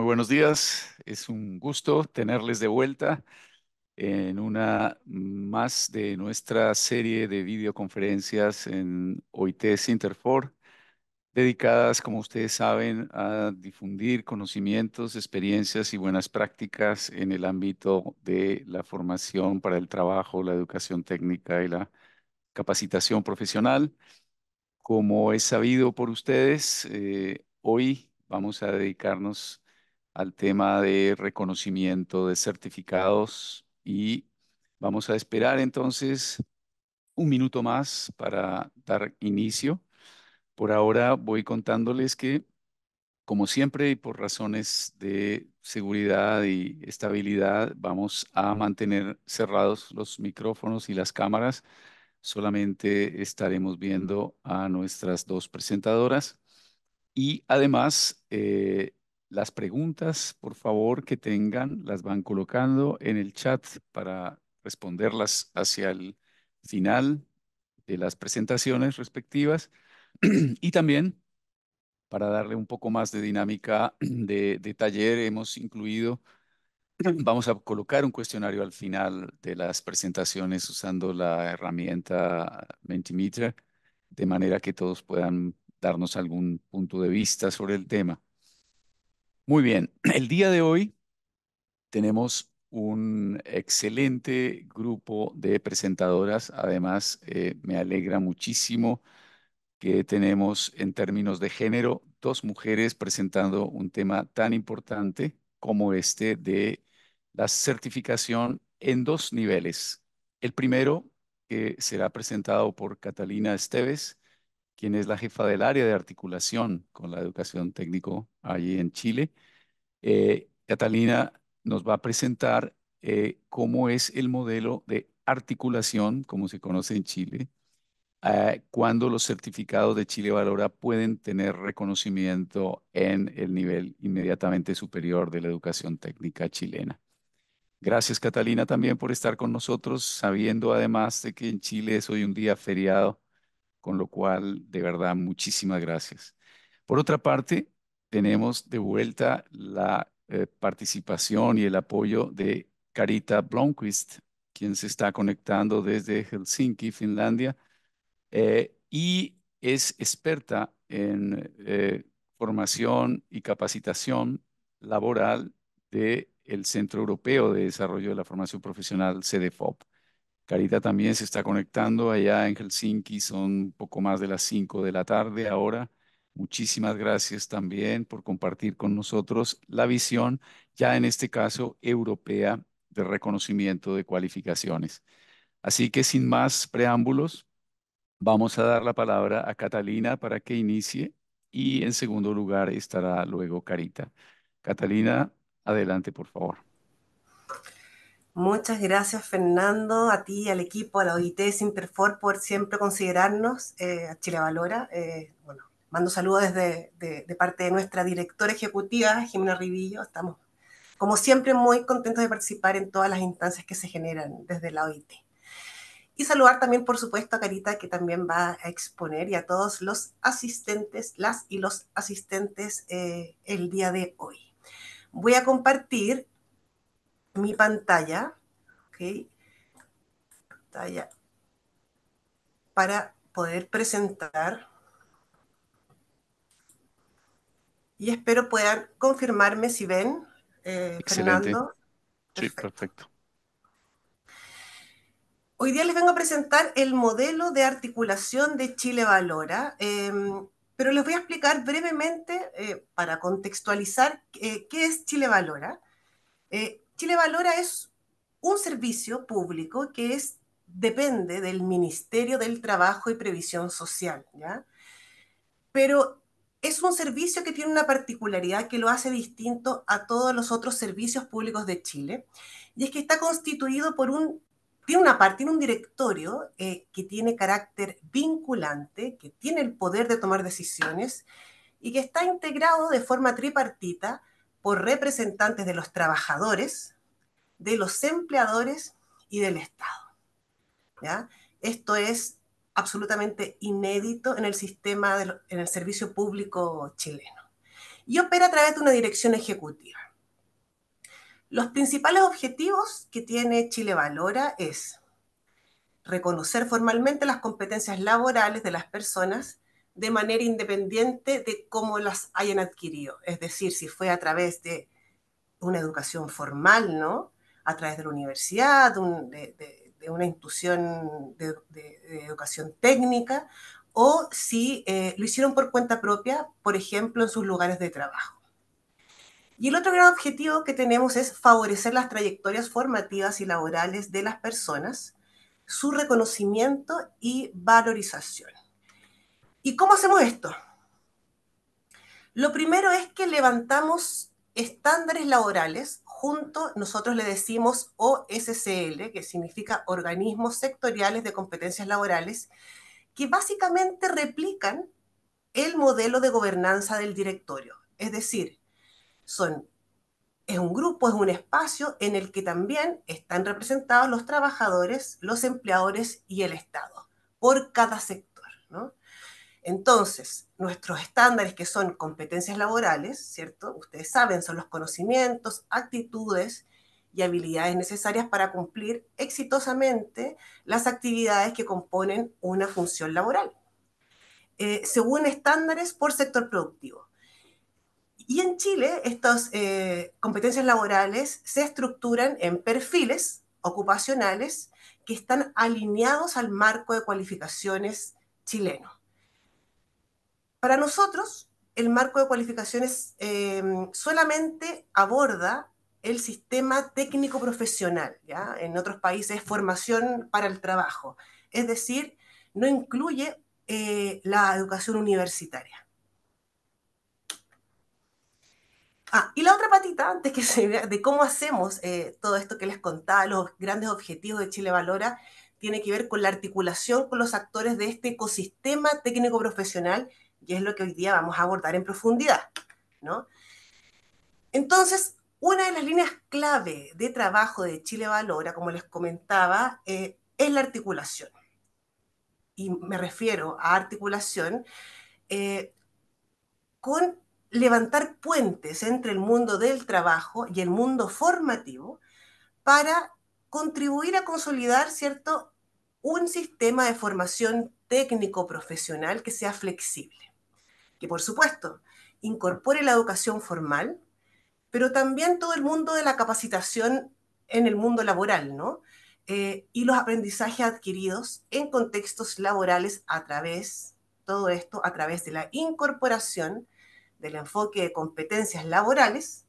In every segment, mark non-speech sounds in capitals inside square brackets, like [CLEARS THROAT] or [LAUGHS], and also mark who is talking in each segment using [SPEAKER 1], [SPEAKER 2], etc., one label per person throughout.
[SPEAKER 1] Muy buenos días, es un gusto tenerles de vuelta en una más de nuestra serie de videoconferencias en OIT interfor dedicadas, como ustedes saben, a difundir conocimientos, experiencias y buenas prácticas en el ámbito de la formación para el trabajo, la educación técnica y la capacitación profesional. Como es sabido por ustedes, eh, hoy vamos a dedicarnos al tema de reconocimiento de certificados y vamos a esperar entonces un minuto más para dar inicio. Por ahora voy contándoles que, como siempre y por razones de seguridad y estabilidad, vamos a mantener cerrados los micrófonos y las cámaras. Solamente estaremos viendo a nuestras dos presentadoras. Y además, eh, las preguntas, por favor, que tengan, las van colocando en el chat para responderlas hacia el final de las presentaciones respectivas [CLEARS THROAT] y también para darle un poco más de dinámica de, taller hemos incluido, [CLEARS THROAT] vamos a colocar un cuestionario al final de las presentaciones usando la herramienta Mentimeter de manera que todos puedan darnos algún punto de vista sobre el tema. Muy bien, [CLEARS THROAT] el día de hoy tenemos un excelente grupo de presentadoras. Además, eh, me alegra muchísimo que tenemos en términos de género dos mujeres presentando un tema tan importante como este de la certificación en dos niveles. El primero, que será presentado por Catalina Esteves, quien es la jefa del área de articulación con la educación técnico allí en Chile. Eh, Catalina nos va a presentar eh, cómo es el modelo de articulación, como se conoce en Chile, ah, cuando los certificados de Chile Valora pueden tener reconocimiento en el nivel inmediatamente superior de la educación técnica chilena. Gracias Catalina también por estar con nosotros, sabiendo además de que en Chile es hoy un día feriado con lo cual, de verdad, muchísimas gracias. Por otra parte, tenemos de vuelta la eh, participación y el apoyo de Carita Blomqvist, quien se está conectando desde Helsinki, Finlandia, eh, y es experta en eh, formación y capacitación laboral del el Centro Europeo de Desarrollo de la Formación Profesional, CDFOP. Carita también se está conectando allá en Helsinki, son poco más de las 5 de la tarde ahora. Muchísimas gracias también por compartir con nosotros la visión, ya en este caso europea, de reconocimiento de cualificaciones. Así que sin más preámbulos, vamos a dar la palabra a Catalina para que inicie y en segundo lugar estará luego Carita. Catalina, adelante por favor.
[SPEAKER 2] Muchas gracias, Fernando, a ti, al equipo, a la OIT Sinterfor por siempre considerarnos eh, a Chile Valora. Eh, bueno, mando saludos desde de, parte de nuestra directora ejecutiva, Jimena Rivillo. Estamos, como siempre, muy contentos de participar en todas las instancias que se generan desde la OIT. Y saludar también, por supuesto, a Carita, que también va a exponer, y a todos los asistentes, las y los asistentes eh, el día de hoy. Voy a compartir mi pantalla, para poder presentar. Y espero puedan confirmarme si ven, eh, Fernando.
[SPEAKER 1] Sí, perfecto.
[SPEAKER 2] Hoy día les vengo a presentar el modelo de articulación de Chile Valora, em, pero les voy a explicar brevemente, eh, para contextualizar, eh, qué es Chile Valora. Chile Valora es un servicio público que es, depende del Ministerio del Trabajo y Previsión Social, Pero es un servicio que tiene una particularidad que lo hace distinto a todos los otros servicios públicos de Chile, y es que está constituido por un, tiene una parte, tiene un directorio eh, que tiene carácter vinculante, que tiene el poder de tomar decisiones y que está integrado de forma tripartita por representantes de los trabajadores, de los empleadores y del Estado. Esto es absolutamente inédito en el sistema, en el servicio público chileno. Y opera a través de una dirección ejecutiva. Los principales objetivos que tiene Chile Valora es reconocer formalmente las competencias laborales de las personas de manera independiente de cómo las hayan adquirido. Es decir, si fue a través de una educación formal, ¿no? A través de la universidad, de, una institución de, educación técnica, o si eh, lo hicieron por cuenta propia, por ejemplo, en sus lugares de trabajo. Y el otro gran objetivo que tenemos es favorecer las trayectorias formativas y laborales de las personas, su reconocimiento y valorización. ¿Y cómo hacemos esto? Lo primero es que levantamos estándares laborales, junto nosotros le decimos OSCL, que significa Organismos Sectoriales de Competencias Laborales, que básicamente replican el modelo de gobernanza del directorio. Es decir, son, es un grupo, es un espacio en el que también están representados los trabajadores, los empleadores y el Estado, por cada sector entonces, nuestros estándares que son competencias laborales, ¿cierto? Ustedes saben, son los conocimientos, actitudes y habilidades necesarias para cumplir exitosamente las actividades que componen una función laboral, eh, según estándares por sector productivo. Y en Chile, estas eh, competencias laborales se estructuran en perfiles ocupacionales que están alineados al marco de cualificaciones chileno. Para nosotros, el marco de cualificaciones eh, solamente aborda el sistema técnico profesional, En otros países es formación para el trabajo, es decir, no incluye eh, la educación universitaria. Ah, y la otra patita, antes que [LAUGHS] se vea de cómo hacemos eh, todo esto que les contaba, los grandes objetivos de Chile Valora, tiene que ver con la articulación con los actores de este ecosistema técnico profesional y es lo que hoy día vamos a abordar en profundidad. ¿no? Entonces, una de las líneas clave de trabajo de Chile Valora, como les comentaba, eh, es la articulación. Y me refiero a articulación eh, con levantar puentes entre el mundo del trabajo y el mundo formativo para contribuir a consolidar, ¿cierto?, un sistema de formación técnico-profesional que sea flexible que por supuesto incorpore la educación formal, pero también todo el mundo de la capacitación en el mundo laboral, ¿no? Eh, y los aprendizajes adquiridos en contextos laborales a través, todo esto a través de la incorporación del enfoque de competencias laborales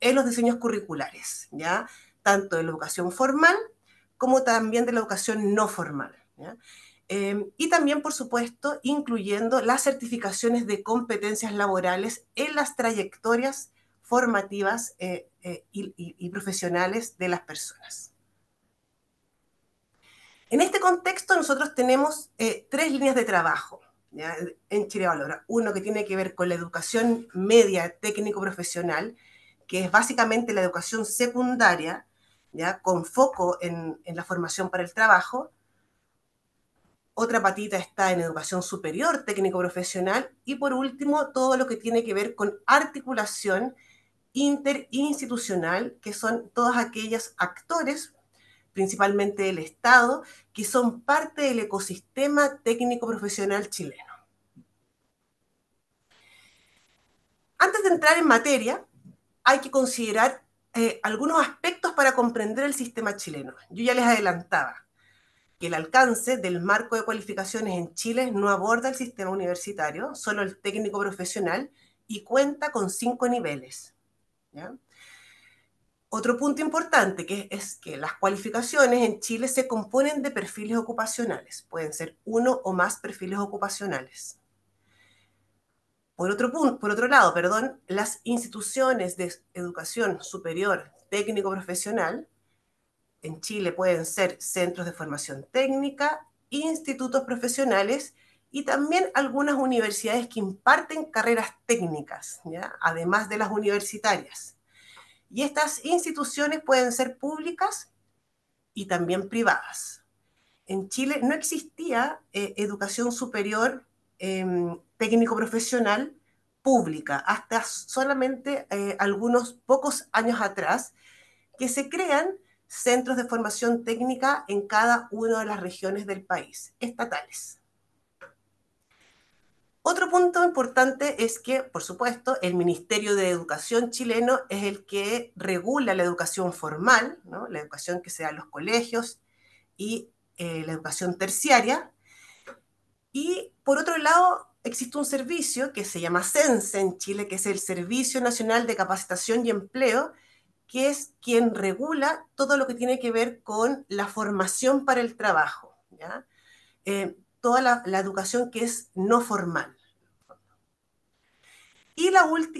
[SPEAKER 2] en los diseños curriculares, ¿ya? Tanto de la educación formal como también de la educación no formal, ¿ya? Em, y también, por supuesto, incluyendo las certificaciones de competencias laborales en las trayectorias formativas eh, eh, y, profesionales de las personas. En este contexto nosotros tenemos eh, tres líneas de trabajo en Chile Valora. Uno que tiene que ver con la educación media técnico-profesional, que es básicamente la educación secundaria, con foco en, la formación para el trabajo otra patita está en educación superior técnico-profesional y por último todo lo que tiene que ver con articulación interinstitucional, que son todos aquellos actores, principalmente el Estado, que son parte del ecosistema técnico-profesional chileno. Antes de entrar en materia, hay que considerar eh, algunos aspectos para comprender el sistema chileno. Yo ya les adelantaba que el alcance del marco de cualificaciones en Chile no aborda el sistema universitario, solo el técnico profesional, y cuenta con cinco niveles. Otro punto importante que es, que las cualificaciones en Chile se componen de perfiles ocupacionales, pueden ser uno o más perfiles ocupacionales. Por otro, por otro lado, perdón, las instituciones de educación superior técnico profesional en Chile pueden ser centros de formación técnica, institutos profesionales y también algunas universidades que imparten carreras técnicas, además de las universitarias. Y estas instituciones pueden ser públicas y también privadas. En Chile no existía eh, educación superior em, técnico-profesional pública hasta solamente eh, algunos pocos años atrás, que se crean centros de formación técnica en cada una de las regiones del país, estatales. Otro punto importante es que, por supuesto, el Ministerio de Educación chileno es el que regula la educación formal, la educación que se da en los colegios y eh, la educación terciaria. Y por otro lado, existe un servicio que se llama CENSE en Chile, que es el Servicio Nacional de Capacitación y Empleo, que es quien regula todo lo que tiene que ver con la formación para el trabajo, ¿ya? Eh, toda la, educación que es no formal. Y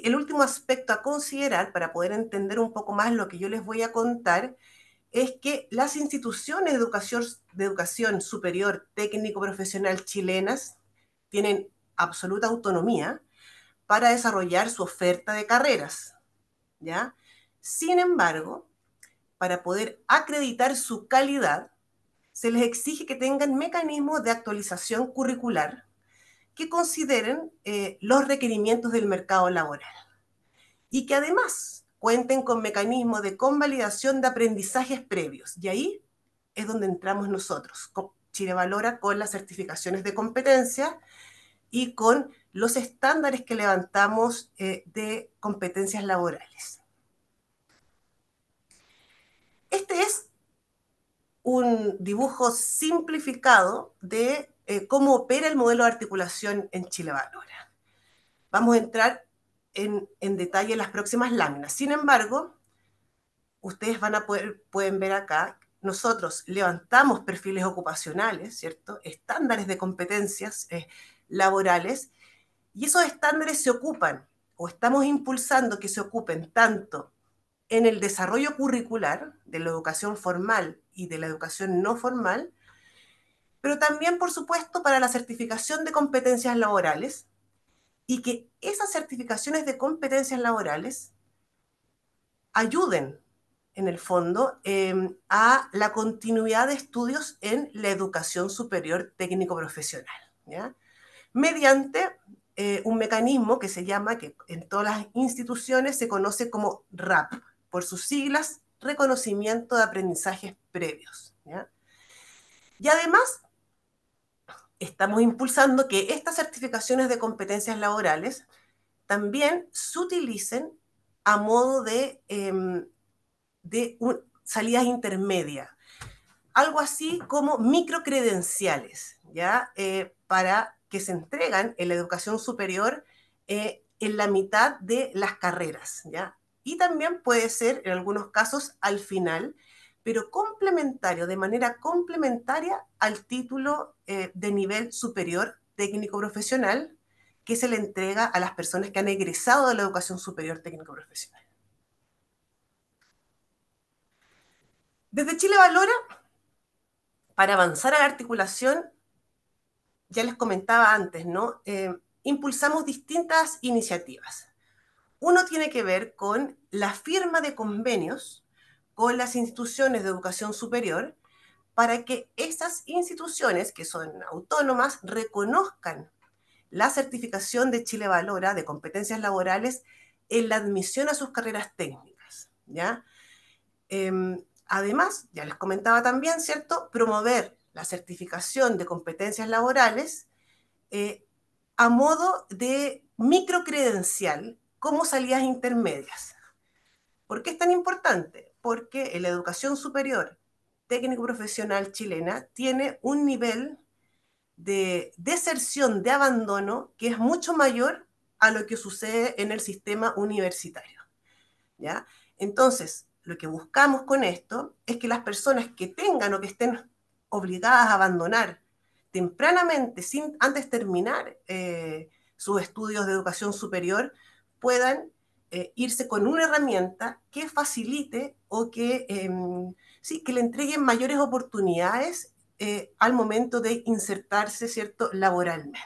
[SPEAKER 2] el último aspecto a considerar para poder entender un poco más lo que yo les voy a contar es que las instituciones de educación, de educación superior técnico-profesional chilenas tienen absoluta autonomía para desarrollar su oferta de carreras, ¿ya? Sin embargo, para poder acreditar su calidad, se les exige que tengan mecanismos de actualización curricular que consideren eh, los requerimientos del mercado laboral y que además cuenten con mecanismos de convalidación de aprendizajes previos. Y ahí es donde entramos nosotros, Chile Valora, con las certificaciones de competencia y con los estándares que levantamos eh, de competencias laborales. Este es un dibujo simplificado de eh, cómo opera el modelo de articulación en Chile Valora. Vamos a entrar en, detalle en las próximas láminas. Sin embargo, ustedes van a poder, pueden ver acá, nosotros levantamos perfiles ocupacionales, ¿cierto? Estándares de competencias eh, laborales, y esos estándares se ocupan, o estamos impulsando que se ocupen tanto en el desarrollo curricular de la educación formal y de la educación no formal, pero también, por supuesto, para la certificación de competencias laborales y que esas certificaciones de competencias laborales ayuden, en el fondo, em, a la continuidad de estudios en la educación superior técnico-profesional, mediante eh, un mecanismo que se llama, que en todas las instituciones se conoce como RAP, por sus siglas, reconocimiento de aprendizajes previos. ¿ya? Y además, estamos impulsando que estas certificaciones de competencias laborales también se utilicen a modo de, em, de salidas intermedias, algo así como microcredenciales, ¿ya? Eh, para que se entregan en la educación superior eh, en la mitad de las carreras, ¿ya? y también puede ser, en algunos casos, al final, pero complementario, de manera complementaria al título eh, de nivel superior técnico profesional que se le entrega a las personas que han egresado de la educación superior técnico profesional. Desde Chile Valora, para avanzar a la articulación, ya les comentaba antes, ¿no? Eh, impulsamos distintas iniciativas uno tiene que ver con la firma de convenios con las instituciones de educación superior para que esas instituciones, que son autónomas, reconozcan la certificación de Chile Valora de competencias laborales en la admisión a sus carreras técnicas. ¿ya? Em, además, ya les comentaba también, ¿cierto? Promover la certificación de competencias laborales eh, a modo de microcredencial como salidas intermedias. ¿Por qué es tan importante? Porque la educación superior técnico-profesional chilena tiene un nivel de deserción, de abandono, que es mucho mayor a lo que sucede en el sistema universitario. ¿ya? Entonces, lo que buscamos con esto es que las personas que tengan o que estén obligadas a abandonar tempranamente, sin antes terminar eh, sus estudios de educación superior, puedan eh, irse con una herramienta que facilite o que, em, que le entreguen mayores oportunidades eh, al momento de insertarse, ¿cierto?, laboralmente.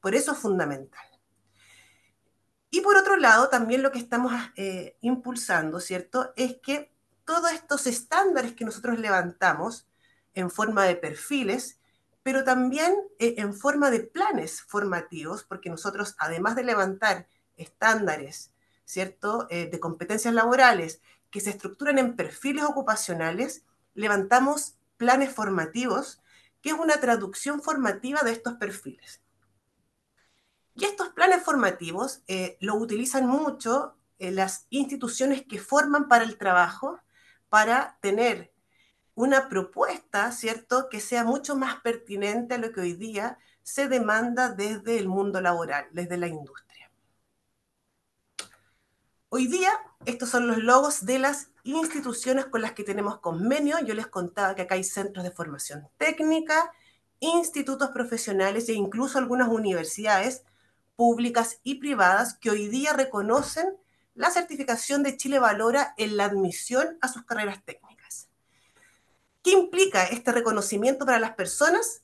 [SPEAKER 2] Por eso es fundamental. Y por otro lado, también lo que estamos eh, impulsando, ¿cierto?, es que todos estos estándares que nosotros levantamos en forma de perfiles, pero también en forma de planes formativos, porque nosotros, además de levantar estándares, ¿cierto?, eh, de competencias laborales que se estructuran en perfiles ocupacionales, levantamos planes formativos, que es una traducción formativa de estos perfiles. Y estos planes formativos eh, lo utilizan mucho eh, las instituciones que forman para el trabajo, para tener una propuesta, ¿cierto?, que sea mucho más pertinente a lo que hoy día se demanda desde el mundo laboral, desde la industria. Hoy día, estos son los logos de las instituciones con las que tenemos convenio. Yo les contaba que acá hay centros de formación técnica, institutos profesionales e incluso algunas universidades públicas y privadas que hoy día reconocen la certificación de Chile Valora en la admisión a sus carreras técnicas. ¿Qué implica este reconocimiento para las personas?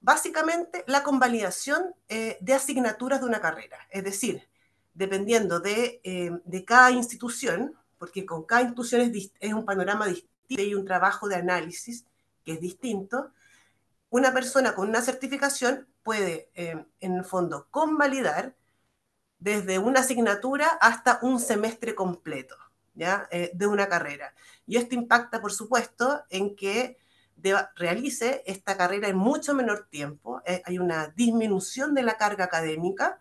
[SPEAKER 2] Básicamente la convalidación eh, de asignaturas de una carrera, es decir, dependiendo de, eh, de cada institución, porque con cada institución es, un panorama distinto y un trabajo de análisis que es distinto, una persona con una certificación puede, eh, en el fondo, convalidar desde una asignatura hasta un semestre completo eh, de una carrera. Y esto impacta, por supuesto, en que realice esta carrera en mucho menor tiempo. hay una disminución de la carga académica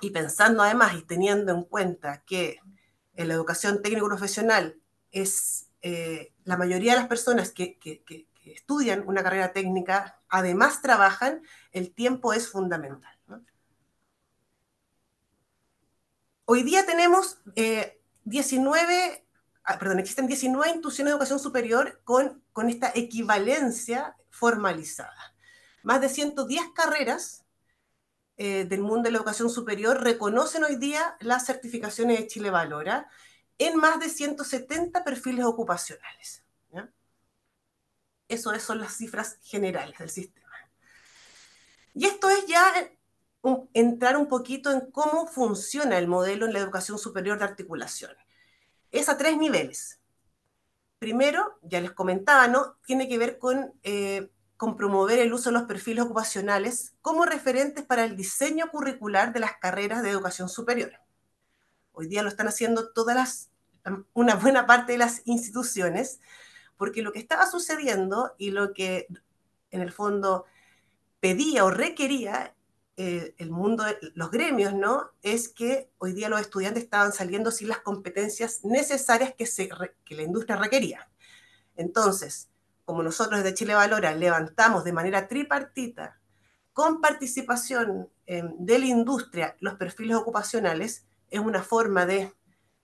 [SPEAKER 2] y pensando además y teniendo en cuenta que en la educación técnico-profesional es eh, la mayoría de las personas que, estudian una carrera técnica, además trabajan, el tiempo es fundamental. Hoy día tenemos 19 eh, ah, perdón, existen 19 instituciones de educación superior con, con esta equivalencia formalizada. Más de 110 carreras eh, del mundo de la educación superior reconocen hoy día las certificaciones de Chile Valora en más de 170 perfiles ocupacionales. Eso son las cifras generales del sistema. Y esto es ya eh, entrar un poquito en cómo funciona el modelo en la educación superior de articulación. Es a tres niveles. Primero, ya les comentaba, ¿no? Tiene que ver con eh, con promover el uso de los perfiles ocupacionales como referentes para el diseño curricular de las carreras de educación superior. Hoy día lo están haciendo todas las, una buena parte de las instituciones, porque lo que estaba sucediendo y lo que en el fondo pedía o requería eh, el mundo, los gremios, ¿no? Es que hoy día los estudiantes estaban saliendo sin las competencias necesarias que, se, que la industria requería. Entonces, como nosotros desde Chile Valora, levantamos de manera tripartita, con participación eh, de la industria, los perfiles ocupacionales, es una forma de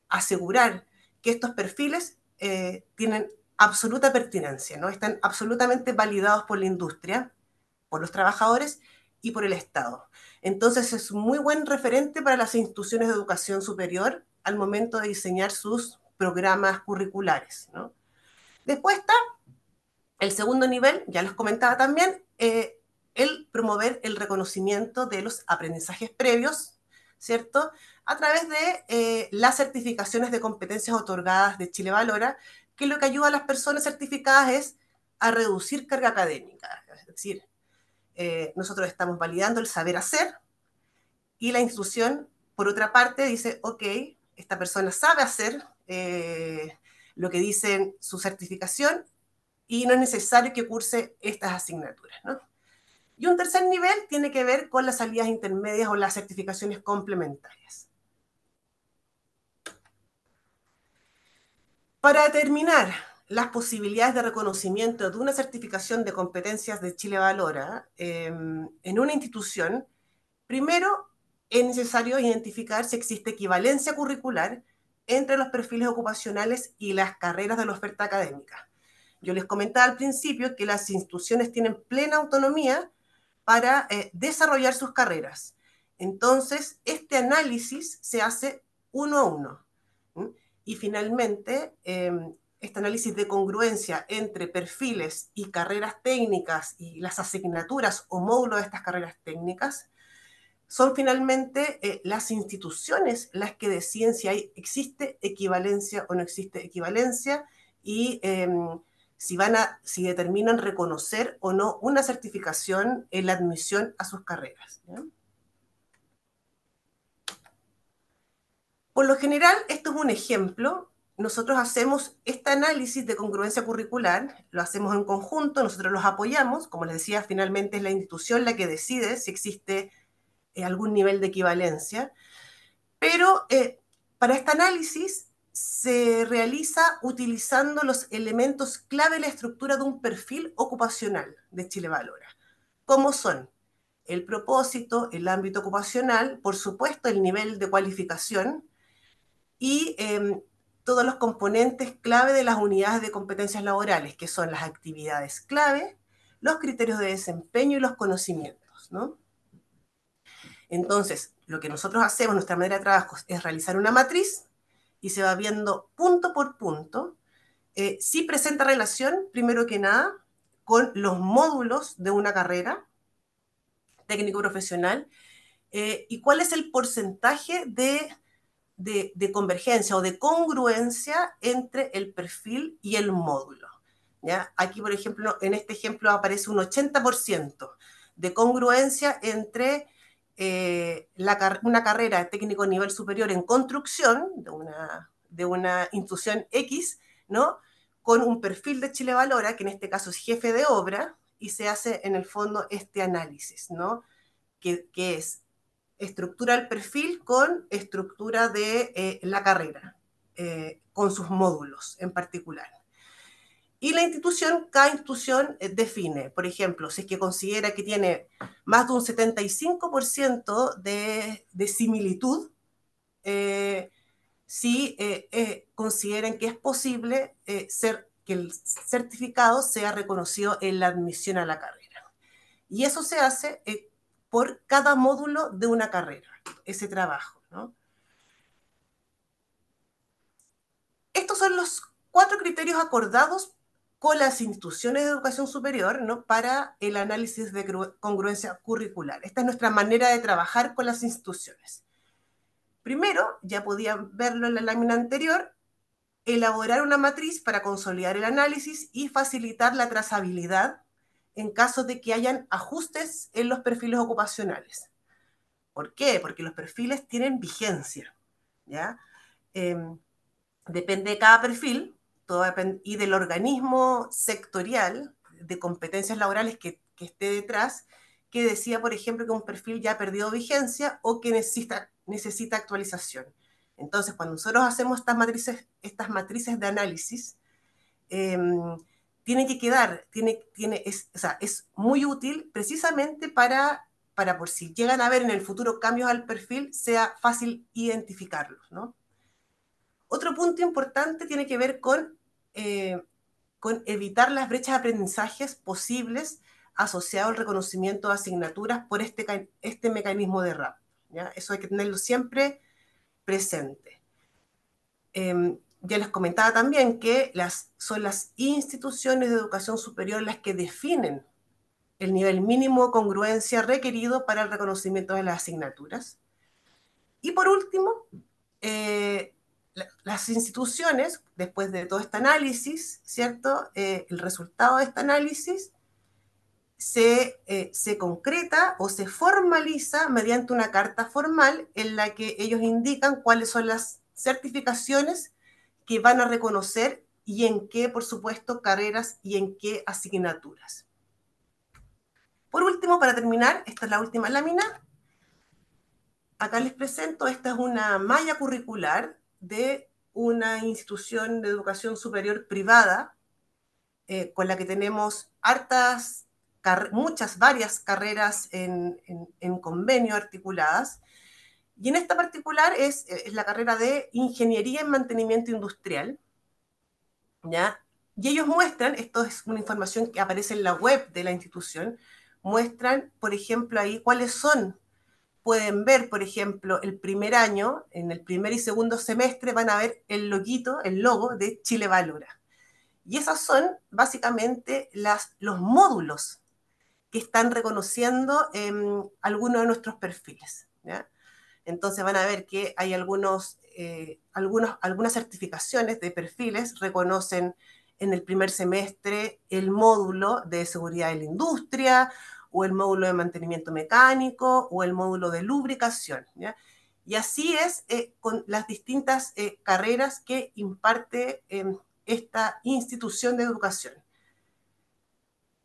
[SPEAKER 2] asegurar que estos perfiles eh, tienen absoluta pertinencia, ¿no? están absolutamente validados por la industria, por los trabajadores y por el Estado. Entonces es muy buen referente para las instituciones de educación superior al momento de diseñar sus programas curriculares. ¿no? Después está el segundo nivel, ya los comentaba también, eh, el promover el reconocimiento de los aprendizajes previos, ¿cierto? A través de eh, las certificaciones de competencias otorgadas de Chile Valora, que lo que ayuda a las personas certificadas es a reducir carga académica. Es decir, eh, nosotros estamos validando el saber hacer y la institución, por otra parte, dice, ok, esta persona sabe hacer lo que dice su certificación y no es necesario que curse estas asignaturas. ¿no? Y un tercer nivel tiene que ver con las salidas intermedias o las certificaciones complementarias. Para determinar las posibilidades de reconocimiento de una certificación de competencias de Chile Valora em, en una institución, primero es necesario identificar si existe equivalencia curricular entre los perfiles ocupacionales y las carreras de la oferta académica. Yo les comentaba al principio que las instituciones tienen plena autonomía para eh, desarrollar sus carreras. Entonces, este análisis se hace uno a uno. Y finalmente, em, este análisis de congruencia entre perfiles y carreras técnicas y las asignaturas o módulos de estas carreras técnicas, son finalmente eh, las instituciones las que deciden si hay, existe equivalencia o no existe equivalencia y em, si, van a, si determinan reconocer o no una certificación en la admisión a sus carreras. Por lo general, esto es un ejemplo. Nosotros hacemos este análisis de congruencia curricular, lo hacemos en conjunto, nosotros los apoyamos, como les decía, finalmente es la institución la que decide si existe eh, algún nivel de equivalencia, pero eh, para este análisis se realiza utilizando los elementos clave de la estructura de un perfil ocupacional de Chile Valora, como son el propósito, el ámbito ocupacional, por supuesto el nivel de cualificación y em, todos los componentes clave de las unidades de competencias laborales, que son las actividades clave, los criterios de desempeño y los conocimientos. Entonces, lo que nosotros hacemos, nuestra manera de trabajo, es realizar una matriz y se va viendo punto por punto, eh, si presenta relación, primero que nada, con los módulos de una carrera técnico profesional eh, y cuál es el porcentaje de, convergencia o de congruencia entre el perfil y el módulo. ¿ya? Aquí, por ejemplo, en este ejemplo aparece un 80% de congruencia entre eh, una carrera de técnico de nivel superior en construcción de una, de una institución X, ¿no? Con un perfil de Chile Valora, que en este caso es jefe de obra, y se hace en el fondo este análisis, ¿no? Que, es estructura del perfil con estructura de eh, la carrera, eh, con sus módulos en particular. Y la institución, cada institución eh, define, por ejemplo, si es que considera que tiene más de un 75% de, similitud, eh, si consideren eh, consideran que es posible ser, que el certificado sea reconocido en la admisión a la carrera. Y eso se hace por cada módulo de una carrera, ese trabajo. Estos son los cuatro criterios acordados con las instituciones de educación superior ¿no? para el análisis de congruencia curricular. Esta es nuestra manera de trabajar con las instituciones. Primero, ya podían verlo en la lámina anterior, elaborar una matriz para consolidar el análisis y facilitar la trazabilidad en caso de que hayan ajustes en los perfiles ocupacionales. ¿Por qué? Porque los perfiles tienen vigencia. ¿ya? Em, depende de cada perfil, y del organismo sectorial de competencias laborales que, esté detrás, que decía, por ejemplo, que un perfil ya ha perdido vigencia o que necesita, necesita actualización. Entonces, cuando nosotros hacemos estas matrices, estas matrices de análisis, em, tiene que quedar, tiene, tiene, es, es muy útil precisamente para, para, por si llegan a ver en el futuro cambios al perfil, sea fácil identificarlos. Otro punto importante tiene que ver con eh, con evitar las brechas de aprendizajes posibles asociado al reconocimiento de asignaturas por este, este mecanismo de RAP. ¿ya? Eso hay que tenerlo siempre presente. Em, ya les comentaba también que las, son las instituciones de educación superior las que definen el nivel mínimo de congruencia requerido para el reconocimiento de las asignaturas. Y por último, eh, las instituciones, después de todo este análisis, ¿cierto? Eh, el resultado de este análisis se, eh, se, concreta o se formaliza mediante una carta formal en la que ellos indican cuáles son las certificaciones que van a reconocer y en qué, por supuesto, carreras y en qué asignaturas. Por último, para terminar, esta es la última lámina. Acá les presento, esta es una malla curricular de una institución de educación superior privada eh, con la que tenemos hartas, muchas, varias carreras en, en, en, convenio articuladas. Y en esta particular es, es, la carrera de Ingeniería en Mantenimiento Industrial. ¿ya? Y ellos muestran, esto es una información que aparece en la web de la institución, muestran, por ejemplo, ahí cuáles son pueden ver, por ejemplo, el primer año, en el primer y segundo semestre, van a ver el loguito, el logo de Chile Valora. Y esas son básicamente los módulos que están reconociendo em, algunos de nuestros perfiles. Entonces van a ver que hay eh, algunos, algunas certificaciones de perfiles, reconocen en el primer semestre el módulo de seguridad de la industria, o el módulo de mantenimiento mecánico o el módulo de lubricación. Y así es eh, con las distintas eh, carreras que imparte em, esta institución de educación.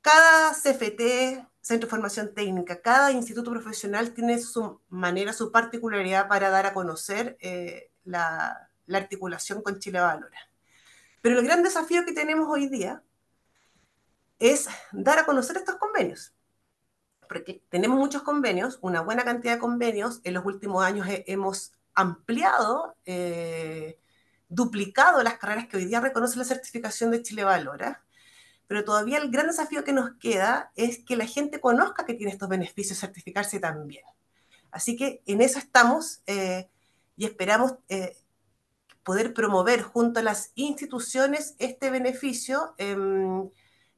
[SPEAKER 2] Cada CFT, Centro de Formación Técnica, cada instituto profesional tiene su manera, su particularidad para dar a conocer eh, la, la articulación con Chile Valora. Pero el gran desafío que tenemos hoy día es dar a conocer estos convenios porque tenemos muchos convenios, una buena cantidad de convenios, en los últimos años hemos ampliado, eh, duplicado las carreras que hoy día reconoce la certificación de Chile Valora, pero todavía el gran desafío que nos queda es que la gente conozca que tiene estos beneficios, certificarse también. Así que en eso estamos eh, y esperamos eh, poder promover junto a las instituciones este beneficio, em,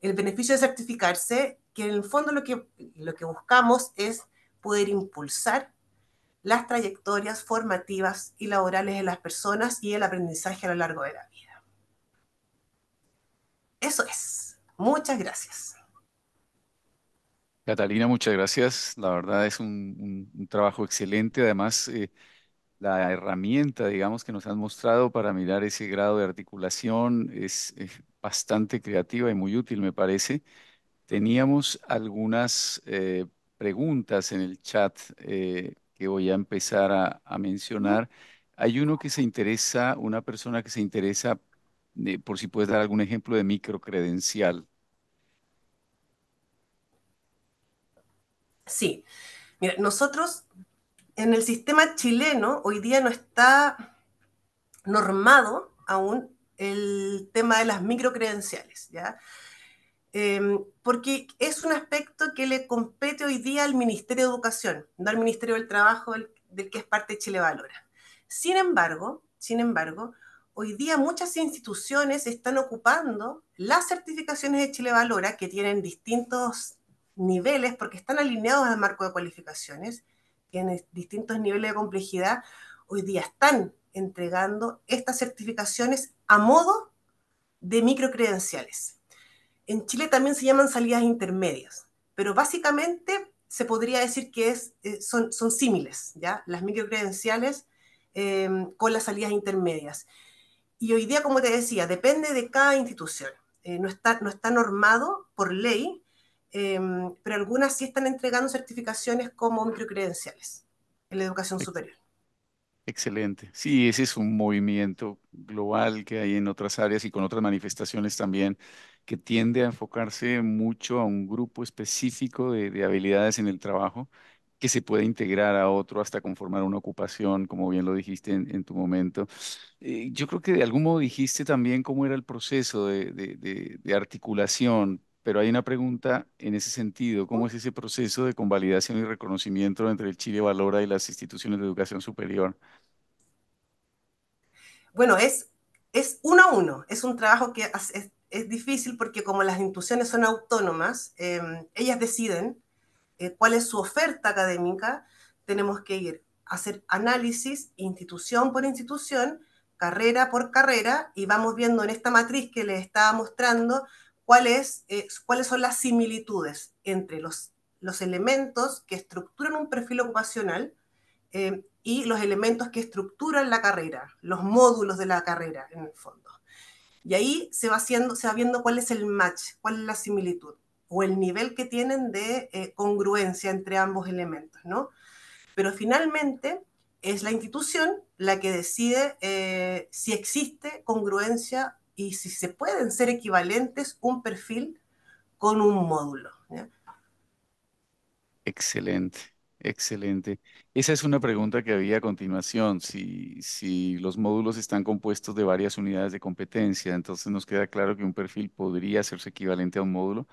[SPEAKER 2] el beneficio de certificarse que en el fondo lo que, lo que buscamos es poder impulsar las trayectorias formativas y laborales de las personas y el aprendizaje a lo largo de la vida. Eso es. Muchas gracias.
[SPEAKER 1] Catalina, muchas gracias. La verdad es un, trabajo excelente. Además, eh, la herramienta, digamos, que nos han mostrado para mirar ese grado de articulación es bastante creativa y muy útil, me parece. Teníamos algunas eh, preguntas en el chat eh, que voy a empezar a, mencionar. Hay uno que se interesa, una persona que se interesa, por si puedes dar algún ejemplo de microcredencial.
[SPEAKER 2] Sí. Mira, nosotros en el sistema chileno hoy día no está normado aún el tema de las microcredenciales, ¿ya? Em, porque es un aspecto que le compete hoy día al Ministerio de Educación, no al Ministerio del Trabajo del, que es parte Chile Valora. Sin embargo, sin embargo, hoy día muchas instituciones están ocupando las certificaciones de Chile Valora, que tienen distintos niveles, porque están alineados al marco de cualificaciones, tienen distintos niveles de complejidad, hoy día están entregando estas certificaciones a modo de microcredenciales. En Chile también se llaman salidas intermedias, pero básicamente se podría decir que es, eh, son, son símiles, ¿ya? Las microcredenciales em, con las salidas intermedias. Y hoy día, como te decía, depende de cada institución. Eh, no, está, no está normado por ley, em, pero algunas sí están entregando certificaciones como microcredenciales en la educación superior.
[SPEAKER 1] Excelente. Sí, ese es un movimiento global que hay en otras áreas y con otras manifestaciones también que tiende a enfocarse mucho a un grupo específico de, de habilidades en el trabajo que se puede integrar a otro hasta conformar una ocupación, como bien lo dijiste en, en tu momento. Eh, yo creo que de algún modo dijiste también cómo era el proceso de, articulación, pero hay una pregunta en ese sentido, ¿cómo es ese proceso de convalidación y reconocimiento entre el Chile Valora y las instituciones de educación superior?
[SPEAKER 2] Bueno, es, es uno a uno, es un trabajo que es, es difícil porque como las instituciones son autónomas, em, ellas deciden eh, cuál es su oferta académica, tenemos que ir a hacer análisis institución por institución, carrera por carrera, y vamos viendo en esta matriz que les estaba mostrando eh, cuáles son las similitudes entre los elementos que estructuran un perfil ocupacional em, y los elementos que estructuran la carrera, los módulos de la carrera en el fondo. Y ahí se va, haciendo, se va viendo cuál es el match, cuál es la similitud o el nivel que tienen de eh, congruencia entre ambos elementos, ¿no? Pero finalmente es la institución la que decide eh, si existe congruencia y si se pueden ser equivalentes un perfil con un módulo.
[SPEAKER 1] Excelente, excelente. Esa es una pregunta que había a continuación, si, si los módulos están compuestos de varias unidades de competencia, entonces nos queda claro que un perfil podría hacerse equivalente a un módulo.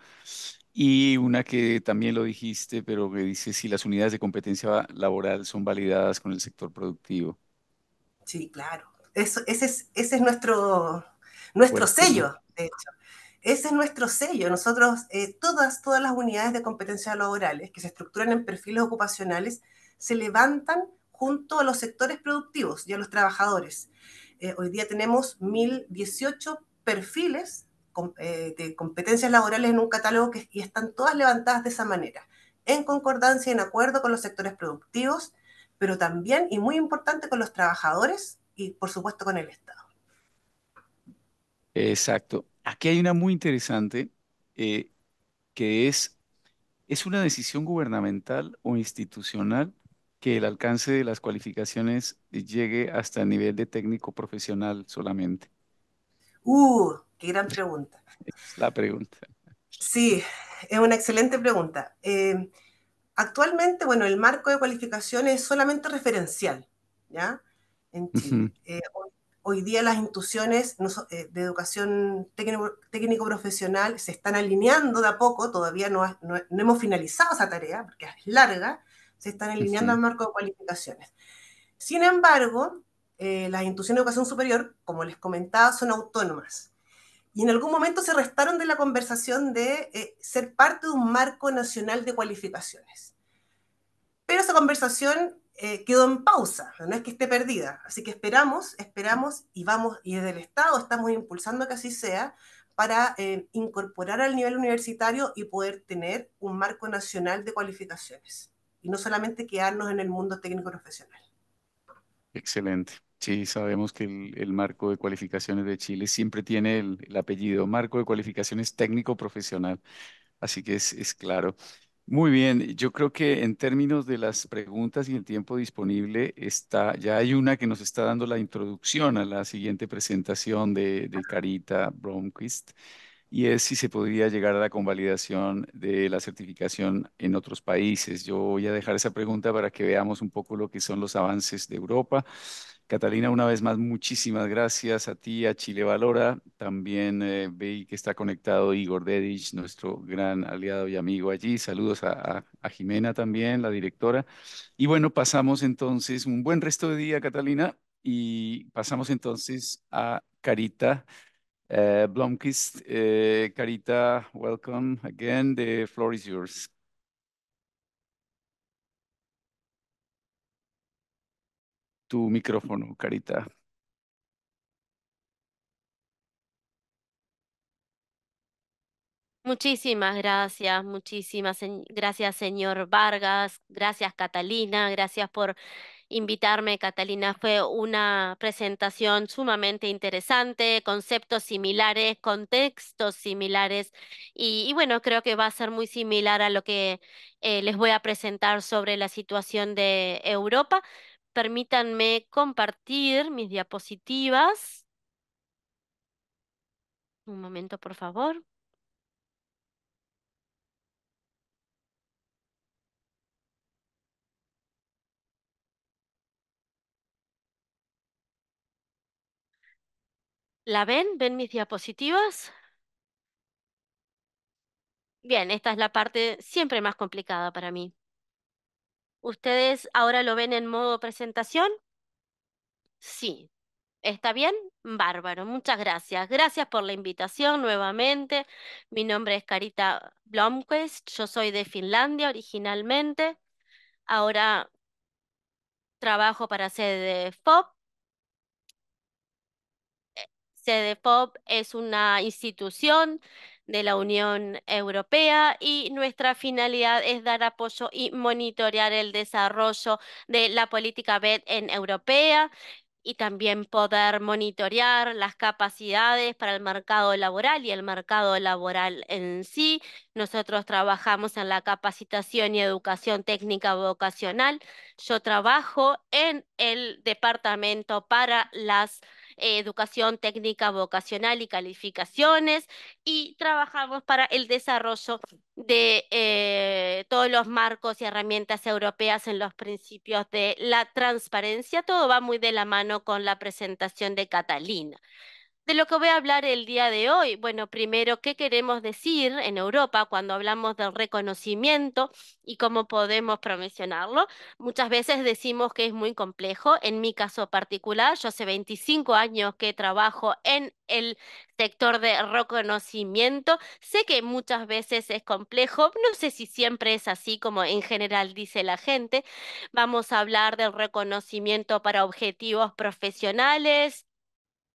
[SPEAKER 1] Y una que también lo dijiste, pero que dice si las unidades de competencia laboral son validadas con el sector productivo.
[SPEAKER 2] Sí, claro. Eso, ese, es, ese es nuestro, nuestro pues, pues, sello, eh. de hecho. Ese es nuestro sello. Nosotros, eh, todas, todas las unidades de competencia laborales que se estructuran en perfiles ocupacionales, se levantan junto a los sectores productivos y a los trabajadores. Eh, hoy día tenemos 1.018 perfiles eh, de competencias laborales en un catálogo que, y están todas levantadas de esa manera, en concordancia y en acuerdo con los sectores productivos, pero también, y muy importante, con los trabajadores y, por supuesto, con el Estado.
[SPEAKER 1] Exacto. Aquí hay una muy interesante eh, que es, ¿es una decisión gubernamental o institucional que el alcance de las cualificaciones llegue hasta el nivel de técnico profesional solamente?
[SPEAKER 2] Uh, qué gran pregunta. [LAUGHS]
[SPEAKER 1] Es la pregunta.
[SPEAKER 2] Sí, es una excelente pregunta. Eh, actualmente, bueno, el marco de cualificación es solamente referencial, ¿ya? En eh, hoy, día las instituciones eh, de educación técnico-profesional se están alineando de a poco, todavía no hemos finalizado esa tarea, porque es larga, se están alineando al marco de cualificaciones. Sin embargo, eh, las instituciones de educación superior, como les comentaba, son autónomas. Y en algún momento se restaron de la conversación de eh, ser parte de un marco nacional de cualificaciones. Pero esa conversación eh, quedó en pausa, no es que esté perdida. Así que esperamos, esperamos y vamos, y desde el Estado estamos impulsando que así sea para incorporar al nivel universitario y poder tener un marco nacional de cualificaciones y no solamente quedarnos en el mundo técnico profesional.
[SPEAKER 1] Excelente. Sí, sabemos que el, marco de cualificaciones de Chile siempre tiene el, apellido, marco de cualificaciones técnico profesional. Así que es, es claro. Muy bien, yo creo que en términos de las preguntas y el tiempo disponible, está, ya hay una que nos está dando la introducción a la siguiente presentación de, de Carita Bromquist y es si se podría llegar a la convalidación de la certificación en otros países. Yo voy a dejar esa pregunta para que veamos un poco lo que son los avances de Europa. Catalina, una vez más, muchísimas gracias a ti, a Chile Valora. También eh, veí que está conectado Igor Dedich, nuestro gran aliado y amigo allí. Saludos a, Jimena también, la directora. Y bueno, pasamos entonces un buen resto de día, Catalina, y pasamos entonces a Carita Uh, Blomqvist, uh, Carita, welcome again. The floor is yours. Tu micrófono, Carita.
[SPEAKER 3] Muchísimas gracias, muchísimas gracias, señor Vargas, gracias, Catalina, gracias por invitarme, Catalina. Fue una presentación sumamente interesante, conceptos similares, contextos similares y, bueno, creo que va a ser muy similar a lo que eh, les voy a presentar sobre la situación de Europa. Permítanme compartir mis diapositivas. Un momento, por favor. ¿La ven? ¿Ven mis diapositivas? Bien, esta es la parte siempre más complicada para mí. ¿Ustedes ahora lo ven en modo presentación? Sí. ¿Está bien? Bárbaro, muchas gracias. Gracias por la invitación nuevamente. Mi nombre es Carita Blomqvist, yo soy de Finlandia originalmente. Ahora trabajo para sede de FOP CDFOP es una institución de la Unión Europea y nuestra finalidad es dar apoyo y monitorear el desarrollo de la política BED en europea y también poder monitorear las capacidades para el mercado laboral y el mercado laboral en sí. Nosotros trabajamos en la capacitación y educación técnica vocacional. Yo trabajo en el departamento para las eh, educación técnica vocacional y calificaciones, y trabajamos para el desarrollo de eh, todos los marcos y herramientas europeas en los principios de la transparencia. Todo va muy de la mano con la presentación de Catalina. De lo que voy a hablar el día de hoy, bueno, primero, ¿qué queremos decir en Europa cuando hablamos del reconocimiento y cómo podemos promocionarlo? Muchas veces decimos que es muy complejo. En mi caso particular, yo hace 25 años que trabajo en el sector de reconocimiento. Sé que muchas veces es complejo, no sé si siempre es así como en general dice la gente. Vamos a hablar del reconocimiento para objetivos profesionales,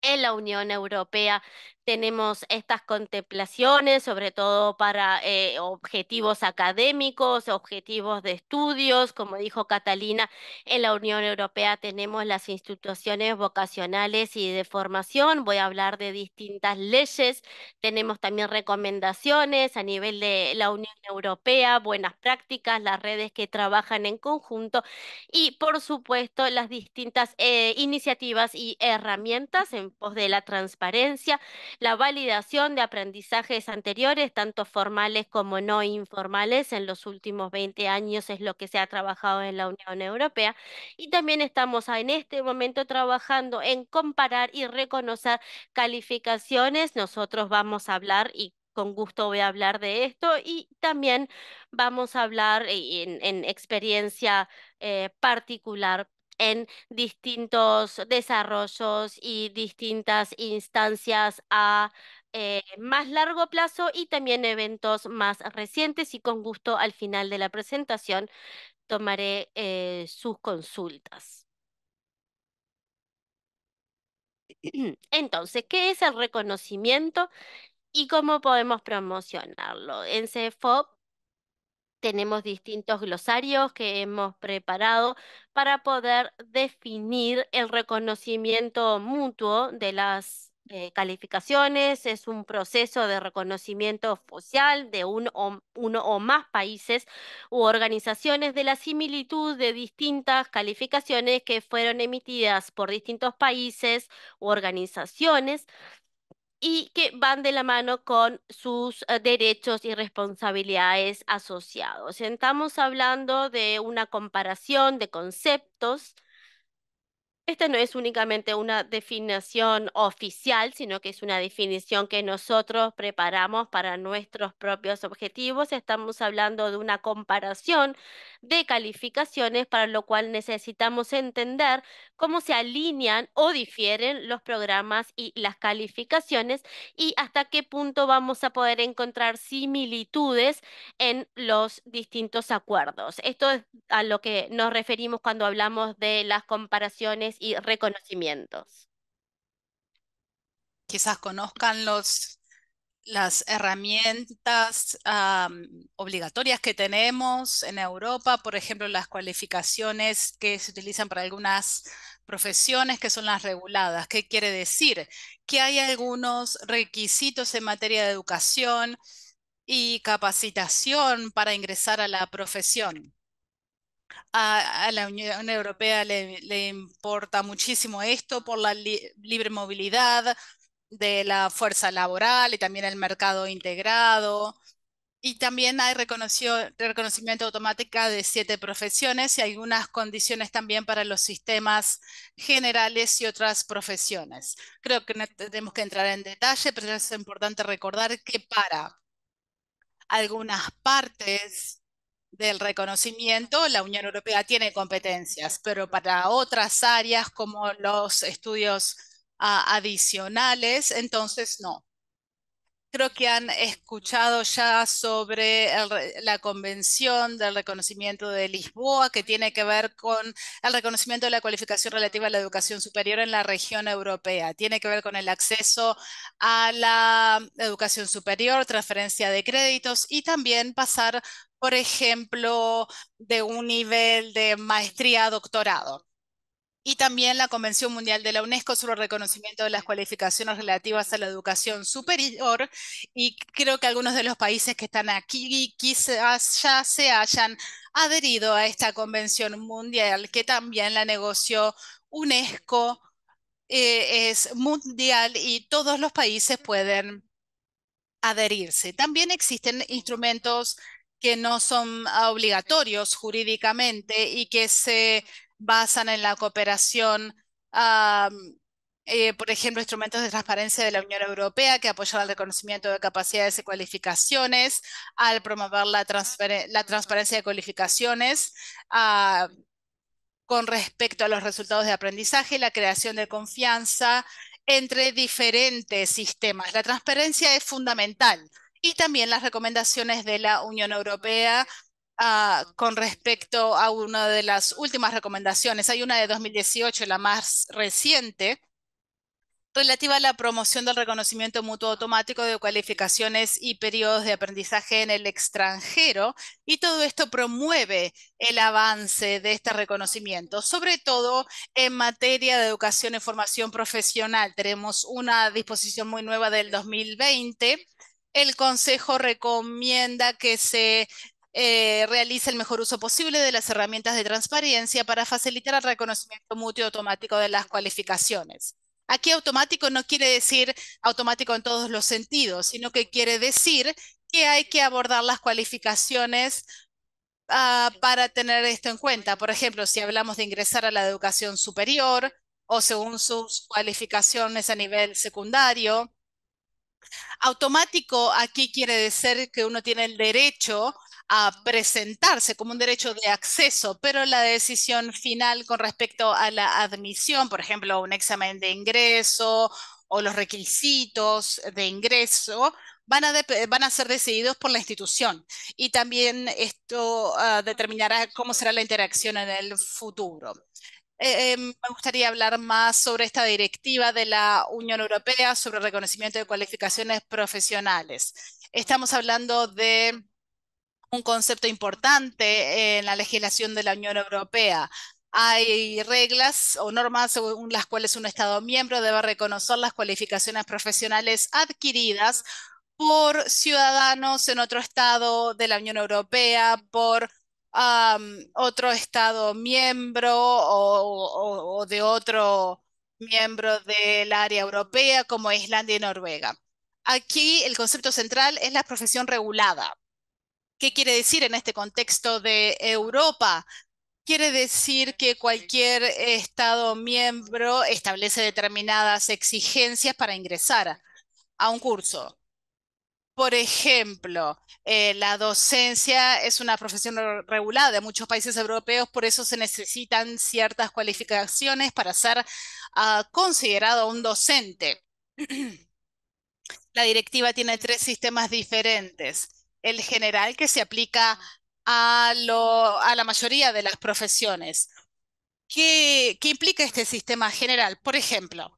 [SPEAKER 3] en la Unión Europea tenemos estas contemplaciones, sobre todo para eh, objetivos académicos, objetivos de estudios, como dijo Catalina, en la Unión Europea tenemos las instituciones vocacionales y de formación, voy a hablar de distintas leyes, tenemos también recomendaciones a nivel de la Unión Europea, buenas prácticas, las redes que trabajan en conjunto y por supuesto las distintas eh, iniciativas y herramientas en pos de la transparencia la validación de aprendizajes anteriores, tanto formales como no informales, en los últimos 20 años es lo que se ha trabajado en la Unión Europea. Y también estamos en este momento trabajando en comparar y reconocer calificaciones. Nosotros vamos a hablar y con gusto voy a hablar de esto y también vamos a hablar eh, en, experiencia eh, particular en distintos desarrollos y distintas instancias a eh, más largo plazo y también eventos más recientes y con gusto al final de la presentación tomaré eh, sus consultas. [CLEARS THROAT] Entonces, ¿qué es el reconocimiento y cómo podemos promocionarlo? En CFOP tenemos distintos glosarios que hemos preparado para poder definir el reconocimiento mutuo de las eh, calificaciones. Es un proceso de reconocimiento social de uno o más países u organizaciones de la similitud de distintas calificaciones que fueron emitidas por distintos países u organizaciones y que van de la mano con sus eh, derechos y responsabilidades asociados. Estamos hablando de una comparación de conceptos. Esta no es únicamente una definición oficial, sino que es una definición que nosotros preparamos para nuestros propios objetivos. Estamos hablando de una comparación de calificaciones, para lo cual necesitamos entender cómo se alinean o difieren los programas y las calificaciones y hasta qué punto vamos a poder encontrar similitudes en los distintos acuerdos. Esto es a lo que nos referimos cuando hablamos de las comparaciones y reconocimientos.
[SPEAKER 4] Quizás conozcan los las herramientas obligatorias que tenemos en Europa, por ejemplo, las cualificaciones que se utilizan para algunas profesiones que son las reguladas. ¿Qué quiere decir? Que hay algunos requisitos en materia de educación y capacitación para ingresar a la profesión. A, la Unión Europea le, importa muchísimo esto por la libre movilidad, de la fuerza laboral y también el mercado integrado. Y también hay reconocimiento automático de siete profesiones y algunas condiciones también para los sistemas generales y otras profesiones. Creo que no tenemos que entrar en detalle, pero es importante recordar que para algunas partes del reconocimiento, la Unión Europea tiene competencias, pero para otras áreas como los estudios adicionales, entonces no. Creo que han escuchado ya sobre la Convención del Reconocimiento de Lisboa, que tiene que ver con el reconocimiento de la cualificación relativa a la educación superior en la región europea. Tiene que ver con el acceso a la educación superior, transferencia de créditos y también pasar, por ejemplo, de un nivel de maestría a doctorado y también la Convención Mundial de la UNESCO sobre el reconocimiento de las cualificaciones relativas a la educación superior. Y creo que algunos de los países que están aquí quizás ya se hayan adherido a esta Convención Mundial, que también la negoció UNESCO, eh, es mundial y todos los países pueden adherirse. También existen instrumentos que no son obligatorios jurídicamente y que se basan en la cooperación, eh, por ejemplo, instrumentos de transparencia de la Unión Europea que apoyan el reconocimiento de capacidades y cualificaciones, al promover la, transparencia de cualificaciones. con respecto a los resultados de aprendizaje y la creación de confianza entre diferentes sistemas. La transparencia es fundamental y también las recomendaciones de la Unión Europea Ah, con respecto a una de las últimas recomendaciones. Hay una de 2018, la más reciente, relativa a la promoción del reconocimiento mutuo automático de cualificaciones y periodos de aprendizaje en el extranjero, y todo esto promueve el avance de este reconocimiento, sobre todo en materia de educación y formación profesional. Tenemos una disposición muy nueva del 2020 el Consejo recomienda que se eh, realice el mejor uso posible de las herramientas de transparencia para facilitar el reconocimiento mutuo automático de las cualificaciones. Aquí automático no quiere decir automático en todos los sentidos, sino que quiere decir que hay que abordar las cualificaciones ah, para tener esto en cuenta. Por ejemplo, si hablamos de ingresar a la educación superior o según sus cualificaciones a nivel secundario. Automático aquí quiere decir que uno tiene el derecho a presentarse como un derecho de acceso, pero la decisión final con respecto a la admisión, por ejemplo, un examen de ingreso o los requisitos de ingreso, Van a, van a, ser decididos por la institución y también esto ah, determinará cómo será la interacción en el futuro. Eh, eh, me gustaría hablar más sobre esta directiva de la Unión Europea sobre reconocimiento de cualificaciones profesionales. Estamos hablando de un concepto importante en la legislación de la Unión Europea. Hay reglas o normas según las cuales un Estado miembro debe reconocer las cualificaciones profesionales adquiridas por ciudadanos en otro Estado de la Unión Europea, por otro Estado miembro o de otro miembro del área europea como Islandia y Noruega. Aquí el concepto central es la profesión regulada ¿Qué quiere decir en este contexto de Europa? Quiere decir que cualquier Estado miembro establece determinadas exigencias para ingresar a un curso. Por ejemplo, eh, la docencia es una profesión regulada en muchos países europeos, por eso se necesitan ciertas cualificaciones para ser ah, considerado un docente. [CLEARS THROAT] la directiva tiene tres sistemas diferentes el general que se aplica a, lo, a la mayoría de las profesiones. ¿Qué, implica este sistema general? Por ejemplo,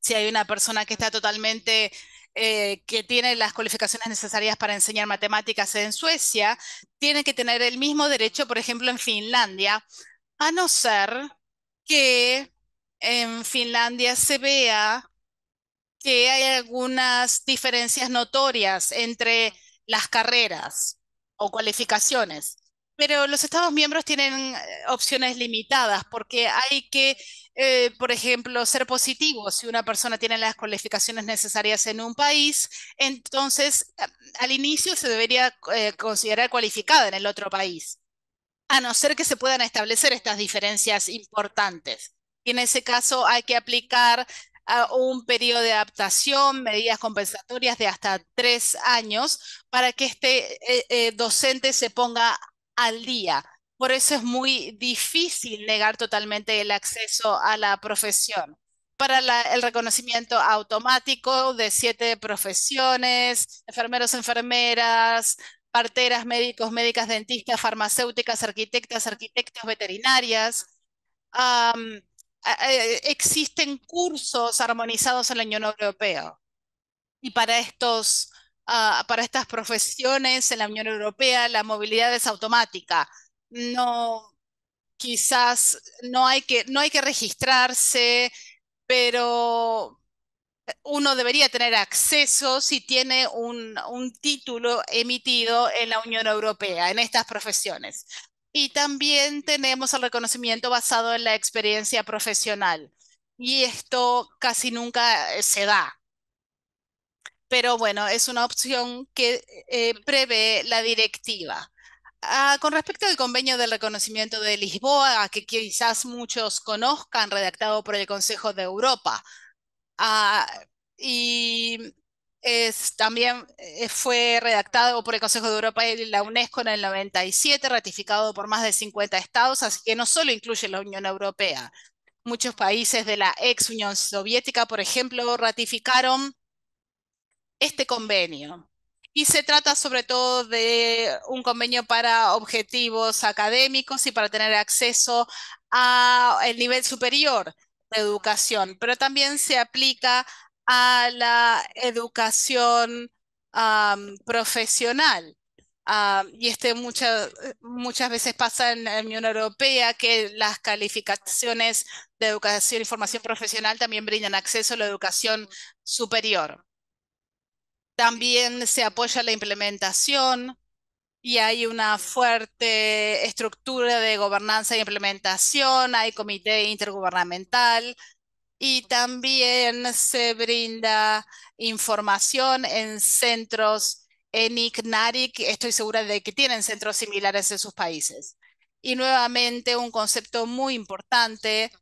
[SPEAKER 4] si hay una persona que está totalmente eh, que tiene las cualificaciones necesarias para enseñar matemáticas en Suecia, tiene que tener el mismo derecho, por ejemplo, en Finlandia, a no ser que en Finlandia se vea que hay algunas diferencias notorias entre las carreras o cualificaciones, pero los Estados miembros tienen eh, opciones limitadas porque hay que, eh, por ejemplo, ser positivo. Si una persona tiene las cualificaciones necesarias en un país, entonces al inicio se debería eh, considerar cualificada en el otro país, a no ser que se puedan establecer estas diferencias importantes. Y en ese caso hay que aplicar un periodo de adaptación, medidas compensatorias de hasta tres años para que este eh, eh, docente se ponga al día. Por eso es muy difícil negar totalmente el acceso a la profesión. Para el reconocimiento automático de siete profesiones, enfermeros, enfermeras, parteras, médicos, médicas, dentistas, farmacéuticas, arquitectas, arquitectos, veterinarias. Eh, existen cursos armonizados en la Unión Europea. Y para, estos, ah, para estas profesiones en la Unión Europea la movilidad es automática. No, quizás no hay que, no hay que registrarse, pero uno debería tener acceso si tiene un, un, título emitido en la Unión Europea, en estas profesiones. Y también tenemos el reconocimiento basado en la experiencia profesional. Y esto casi nunca eh, se da. Pero bueno, es una opción que eh, prevé la directiva. Ah, con respecto al convenio del reconocimiento de Lisboa, que quizás muchos conozcan, redactado por el Consejo de Europa, ah, y también eh, fue redactado por el Consejo de Europa y la UNESCO en el 97, ratificado por más de 50 estados, así que no solo incluye la Unión Europea. Muchos países de la ex Unión Soviética, por ejemplo, ratificaron este convenio. Y se trata sobre todo de un convenio para objetivos académicos y para tener acceso al nivel superior de educación, pero también se aplica a la educación profesional. y este muchas veces pasa en la Unión Europea que las calificaciones de educación y formación profesional también brindan acceso a la educación superior. También se apoya la implementación y hay una fuerte estructura de gobernanza e implementación, hay comité intergubernamental, y también se brinda información en centros en ICNARIC, estoy segura de que tienen centros similares en sus países. Y nuevamente un concepto muy importante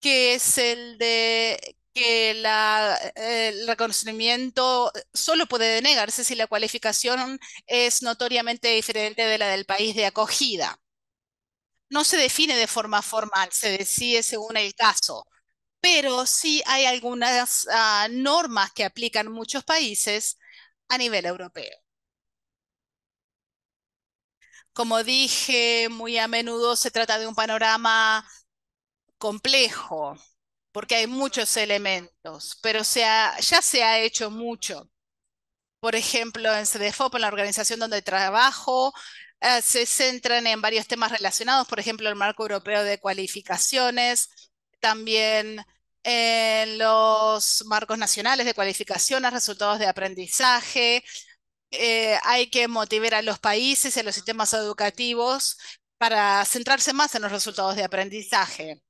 [SPEAKER 4] que es el de que el reconocimiento solo puede denegarse si la cualificación es notoriamente diferente de la del país de acogida. No se define de forma formal, se decide según el caso pero sí hay algunas ah, normas que aplican muchos países a nivel europeo. Como dije, muy a menudo se trata de un panorama complejo, porque hay muchos elementos, pero se ya se ha hecho mucho. Por ejemplo, en CDFOP, en la organización donde trabajo, ah, se centran en varios temas relacionados, por ejemplo, el marco europeo de cualificaciones, también en los marcos nacionales de cualificación, a resultados de aprendizaje. Eh, hay que motivar a los países y a los sistemas educativos para centrarse más en los resultados de aprendizaje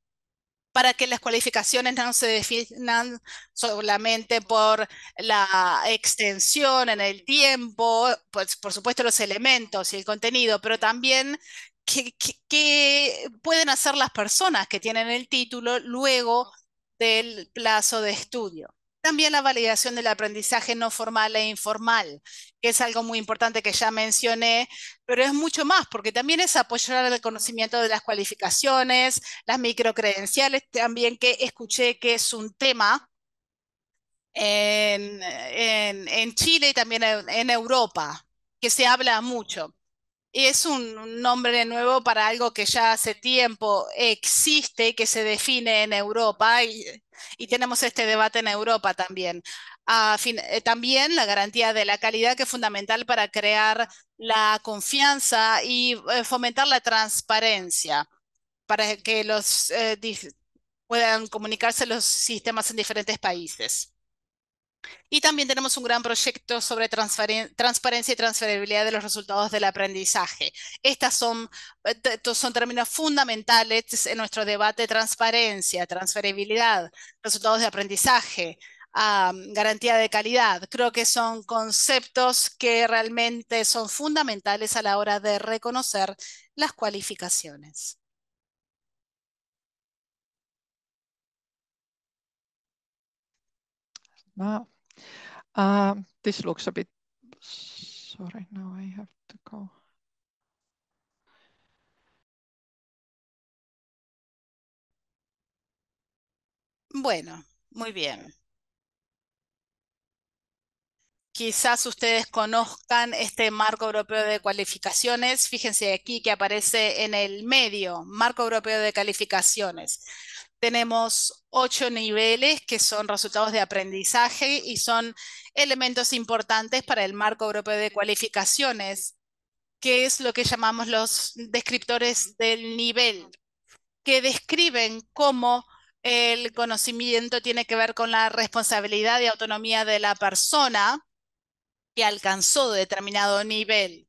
[SPEAKER 4] para que las cualificaciones no se definan solamente por la extensión en el tiempo, pues, por supuesto los elementos y el contenido, pero también qué, pueden hacer las personas que tienen el título luego del plazo de estudio. También la validación del aprendizaje no formal e informal, que es algo muy importante que ya mencioné, pero es mucho más, porque también es apoyar el conocimiento de las cualificaciones, las microcredenciales, también que escuché que es un tema en, Chile y también en Europa, que se habla mucho es un nombre nuevo para algo que ya hace tiempo existe que se define en Europa y, tenemos este debate en Europa también. Eh, también la garantía de la calidad que es fundamental para crear la confianza y eh, fomentar la transparencia para que los eh, puedan comunicarse los sistemas en diferentes países. Y también tenemos un gran proyecto sobre transparencia y transferibilidad de los resultados del aprendizaje. Estos eh, son, términos fundamentales en nuestro debate transparencia, transferibilidad, resultados de aprendizaje, garantía de calidad. Creo que son conceptos que realmente son fundamentales a la hora de reconocer las cualificaciones.
[SPEAKER 1] Uh, this looks a bit, sorry, now I have to go. Bueno, muy bien.
[SPEAKER 4] Quizás ustedes conozcan este marco europeo de cualificaciones. Fíjense aquí que aparece en el medio, marco europeo de calificaciones. Tenemos ocho niveles que son resultados de aprendizaje y son elementos importantes para el marco europeo de cualificaciones, que es lo que llamamos los descriptores del nivel, que describen cómo el conocimiento tiene que ver con la responsabilidad y autonomía de la persona que alcanzó determinado nivel,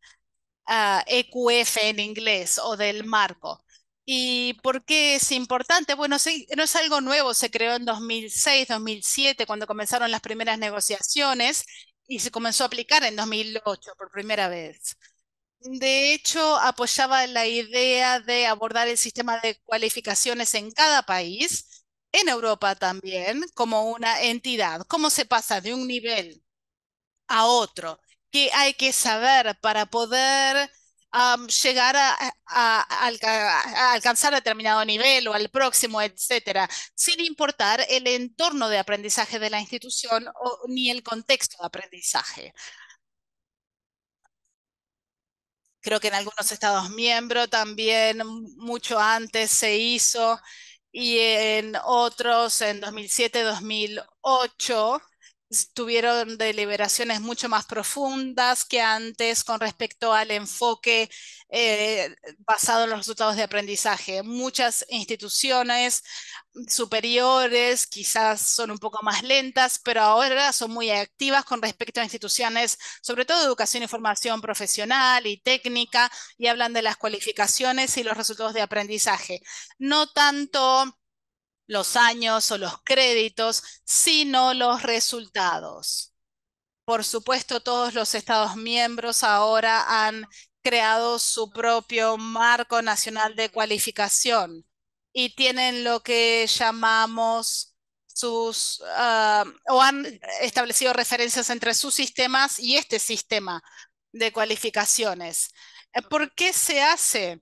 [SPEAKER 4] ah, EQF en inglés, o del marco. ¿Y por qué es importante? Bueno, no es algo nuevo, se creó en 2006, 2007, cuando comenzaron las primeras negociaciones y se comenzó a aplicar en 2008 por primera vez. De hecho, apoyaba la idea de abordar el sistema de cualificaciones en cada país, en Europa también, como una entidad. ¿Cómo se pasa de un nivel a otro? ¿Qué hay que saber para poder llegar a, alcanzar determinado nivel o al próximo, etcétera, sin importar el entorno de aprendizaje de la institución o, ni el contexto de aprendizaje. Creo que en algunos estados miembros también mucho antes se hizo y en otros en 2007-2008 tuvieron deliberaciones mucho más profundas que antes con respecto al enfoque eh, basado en los resultados de aprendizaje. Muchas instituciones superiores quizás son un poco más lentas, pero ahora son muy activas con respecto a instituciones, sobre todo educación y formación profesional y técnica, y hablan de las cualificaciones y los resultados de aprendizaje. No tanto los años o los créditos, sino los resultados. Por supuesto, todos los Estados miembros ahora han creado su propio marco nacional de cualificación y tienen lo que llamamos sus, ah, o han establecido referencias entre sus sistemas y este sistema de cualificaciones. ¿Por qué se hace?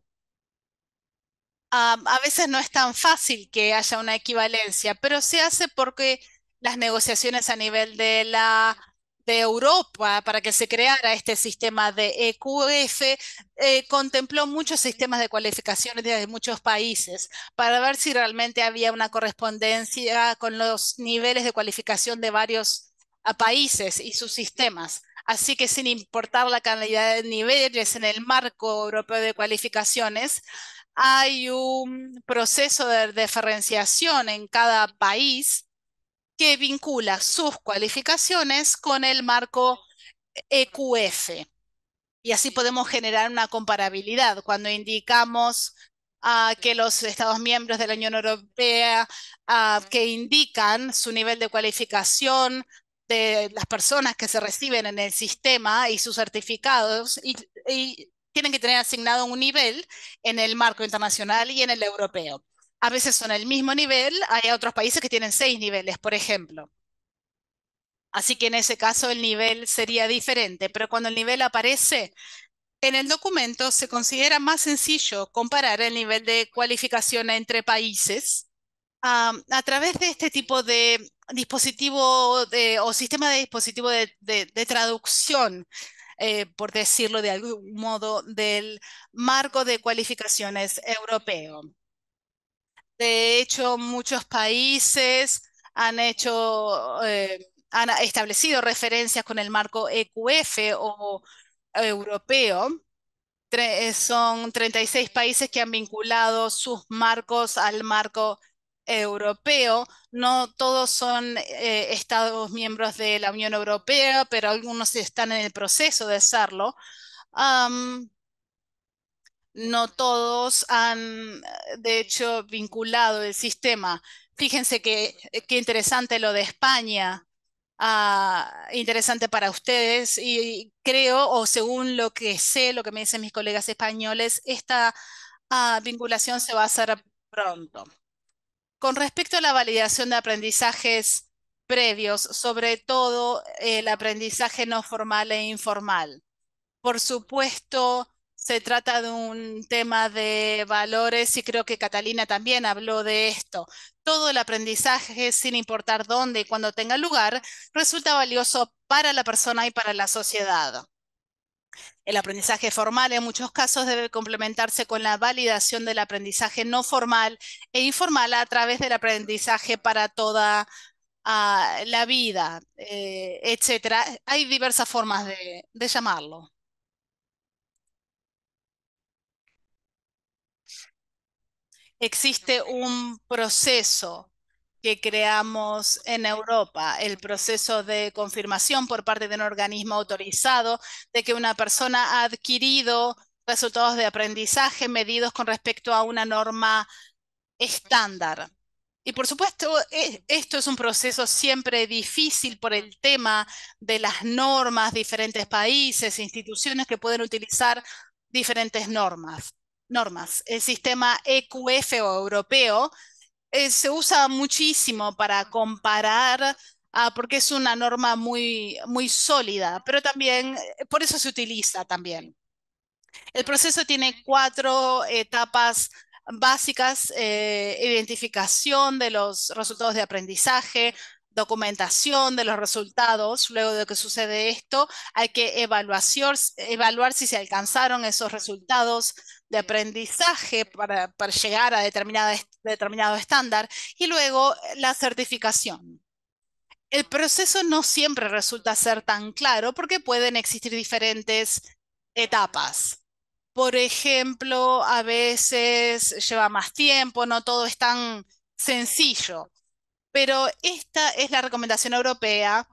[SPEAKER 4] a veces no es tan fácil que haya una equivalencia, pero se hace porque las negociaciones a nivel de la de Europa para que se creara este sistema de EQF eh, contempló muchos sistemas de cualificaciones de muchos países para ver si realmente había una correspondencia con los niveles de cualificación de varios países y sus sistemas. Así que sin importar la cantidad de niveles en el marco europeo de cualificaciones, hay un proceso de diferenciación en cada país que vincula sus cualificaciones con el marco EQF. Y así podemos generar una comparabilidad cuando indicamos a ah, que los Estados miembros de la Unión Europea ah, que indican su nivel de cualificación de las personas que se reciben en el sistema y sus certificados y tienen que tener asignado un nivel en el marco internacional y en el europeo. A veces son el mismo nivel, hay otros países que tienen seis niveles, por ejemplo. Así que en ese caso el nivel sería diferente, pero cuando el nivel aparece en el documento se considera más sencillo comparar el nivel de cualificación entre países a través de este tipo de dispositivo o sistema de dispositivo de traducción eh, por decirlo de algún modo, del marco de cualificaciones europeo. De hecho, muchos países han hecho, eh, han establecido referencias con el marco EQF o europeo. Eh, son 36 países que han vinculado sus marcos al marco europeo. No todos son eh, Estados miembros de la Unión Europea, pero algunos están en el proceso de hacerlo. no todos han, de hecho, vinculado el sistema. Fíjense eh, qué interesante lo de España. Ah, interesante para ustedes y creo, o según lo que sé, lo que me dicen mis colegas españoles, esta ah, vinculación se va a hacer pronto. Con respecto a la validación de aprendizajes previos, sobre todo eh, el aprendizaje no formal e informal. Por supuesto, se trata de un tema de valores y creo que Catalina también habló de esto. Todo el aprendizaje, sin importar dónde y cuándo tenga lugar, resulta valioso para la persona y para la sociedad. El aprendizaje formal en muchos casos debe complementarse con la validación del aprendizaje no formal e informal a través del aprendizaje para toda ah, la vida, eh, etcétera. etc. Hay diversas formas de, de llamarlo. Existe un proceso que creamos en Europa, el proceso de confirmación por parte de un organismo autorizado de que una persona ha adquirido resultados de aprendizaje medidos con respecto a una norma estándar. Y por supuesto, e, esto es un proceso siempre difícil por el tema de las normas, diferentes países, instituciones que pueden utilizar diferentes normas. normas. El sistema EQF o europeo eh, se usa muchísimo para comparar ah, porque es una norma muy, muy sólida, pero también eh, por eso se utiliza también. El proceso tiene cuatro etapas básicas, eh, identificación de los resultados de aprendizaje, documentación de los resultados. Luego de que sucede esto, hay que evaluar, evaluar si se alcanzaron esos resultados, de aprendizaje para, llegar a determinado, determinado estándar y luego eh, la certificación. El proceso no siempre resulta ser tan claro porque pueden existir diferentes etapas. Por ejemplo, a veces lleva más tiempo, no todo es tan sencillo, pero esta es la recomendación europea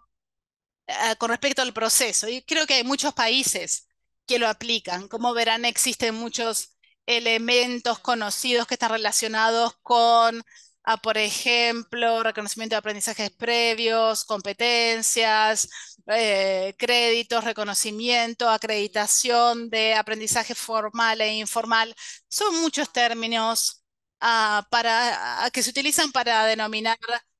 [SPEAKER 4] eh, con respecto al proceso y creo que hay muchos países que lo aplican. Como verán, existen muchos elementos conocidos que están relacionados con, ah, por ejemplo, reconocimiento de aprendizajes previos, competencias, eh, créditos, reconocimiento, acreditación de aprendizaje formal e informal. Son muchos términos ah, para, ah, que se utilizan para denominar,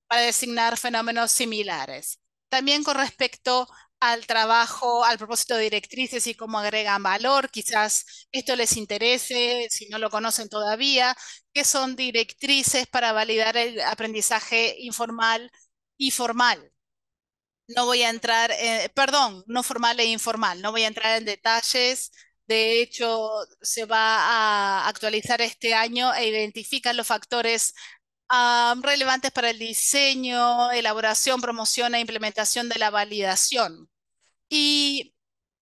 [SPEAKER 4] para designar fenómenos similares. También con respecto al trabajo, al propósito de directrices y cómo agregan valor. Quizás esto les interese, si no lo conocen todavía, qué son directrices para validar el aprendizaje informal y formal. No voy a entrar, perdón, no formal e informal, no voy a entrar en detalles. De hecho, se va a actualizar este año e identifican los factores ah, relevantes para el diseño, elaboración, promoción e implementación de la validación. Y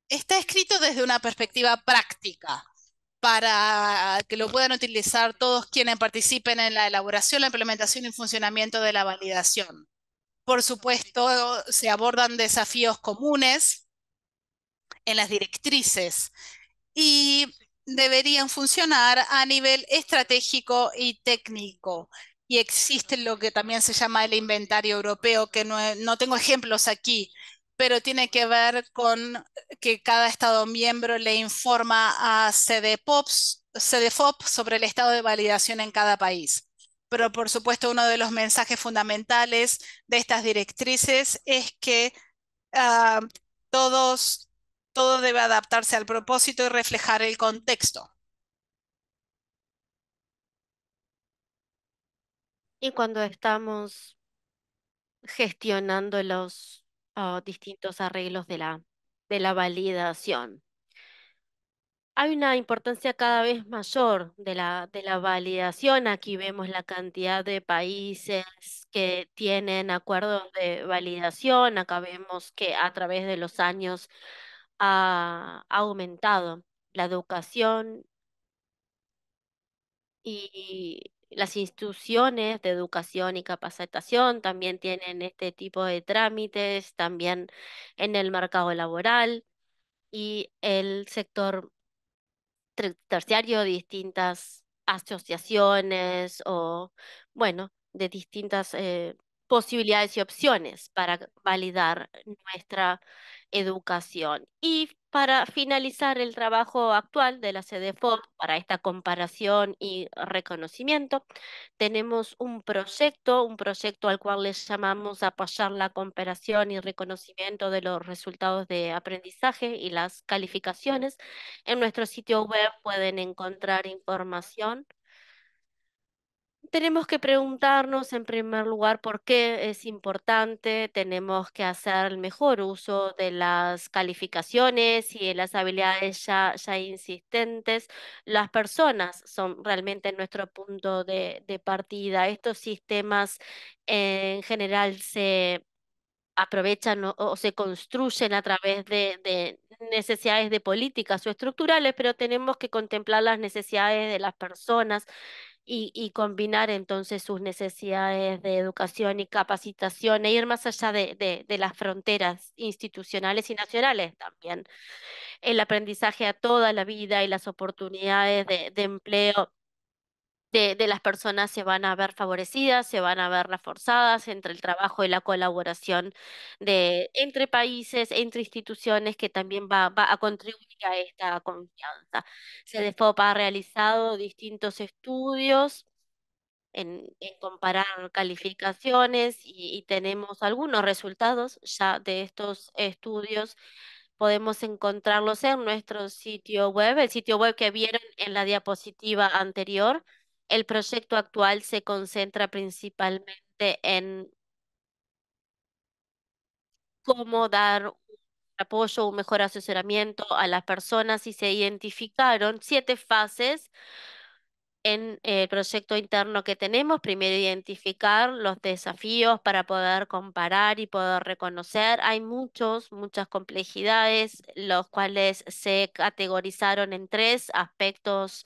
[SPEAKER 4] está escrito desde una perspectiva práctica para que lo puedan utilizar todos quienes participen en la elaboración, la implementación y funcionamiento de la validación. Por supuesto, se abordan desafíos comunes en las directrices y deberían funcionar a nivel estratégico y técnico. Y existe lo que también se llama el inventario europeo, que no, no tengo ejemplos aquí, pero tiene que ver con que cada Estado miembro le informa a CDFOP sobre el estado de validación en cada país. Pero por supuesto uno de los mensajes fundamentales de estas directrices es que ah, todos, todo debe adaptarse al propósito y reflejar el contexto.
[SPEAKER 3] Y cuando estamos gestionando los Ah, distintos arreglos de la, de la validación. Hay una importancia cada vez mayor de la, de la validación. Aquí vemos la cantidad de países que tienen acuerdos de validación. Acá vemos que a través de los años ha aumentado la educación y las instituciones de educación y capacitación también tienen este tipo de trámites, también en el mercado laboral y el sector terciario, distintas asociaciones o, bueno, de distintas eh, posibilidades y opciones para validar nuestra educación. Y para finalizar el trabajo actual de la CDFOP para esta comparación y reconocimiento, tenemos un proyecto, un proyecto al cual le llamamos apoyar la comparación y reconocimiento de los resultados de aprendizaje y las calificaciones. En nuestro sitio web pueden encontrar información tenemos que preguntarnos en primer lugar por qué es importante, tenemos que hacer el mejor uso de las calificaciones y de las habilidades ya, ya insistentes. Las personas son realmente nuestro punto de, partida. Estos sistemas eh, en general se aprovechan o, se construyen a través de, de, necesidades de políticas o estructurales, pero tenemos que contemplar las necesidades de las personas y, combinar entonces sus necesidades de educación y capacitación e ir más allá de, las fronteras institucionales y nacionales también. El aprendizaje a toda la vida y las oportunidades de, de empleo de, las personas se van a ver favorecidas, se van a ver reforzadas entre el trabajo y la colaboración de, entre países, entre instituciones, que también va, a contribuir a esta confianza. Se ha realizado distintos estudios en, comparar calificaciones y, tenemos algunos resultados ya de estos estudios. Podemos encontrarlos en nuestro sitio web, el sitio web que vieron en la diapositiva anterior. El proyecto actual se concentra principalmente en cómo dar apoyo, un mejor asesoramiento a las personas y se identificaron siete fases en el proyecto interno que tenemos. Primero, identificar los desafíos para poder comparar y poder reconocer. Hay muchos, muchas complejidades, los cuales se categorizaron en tres aspectos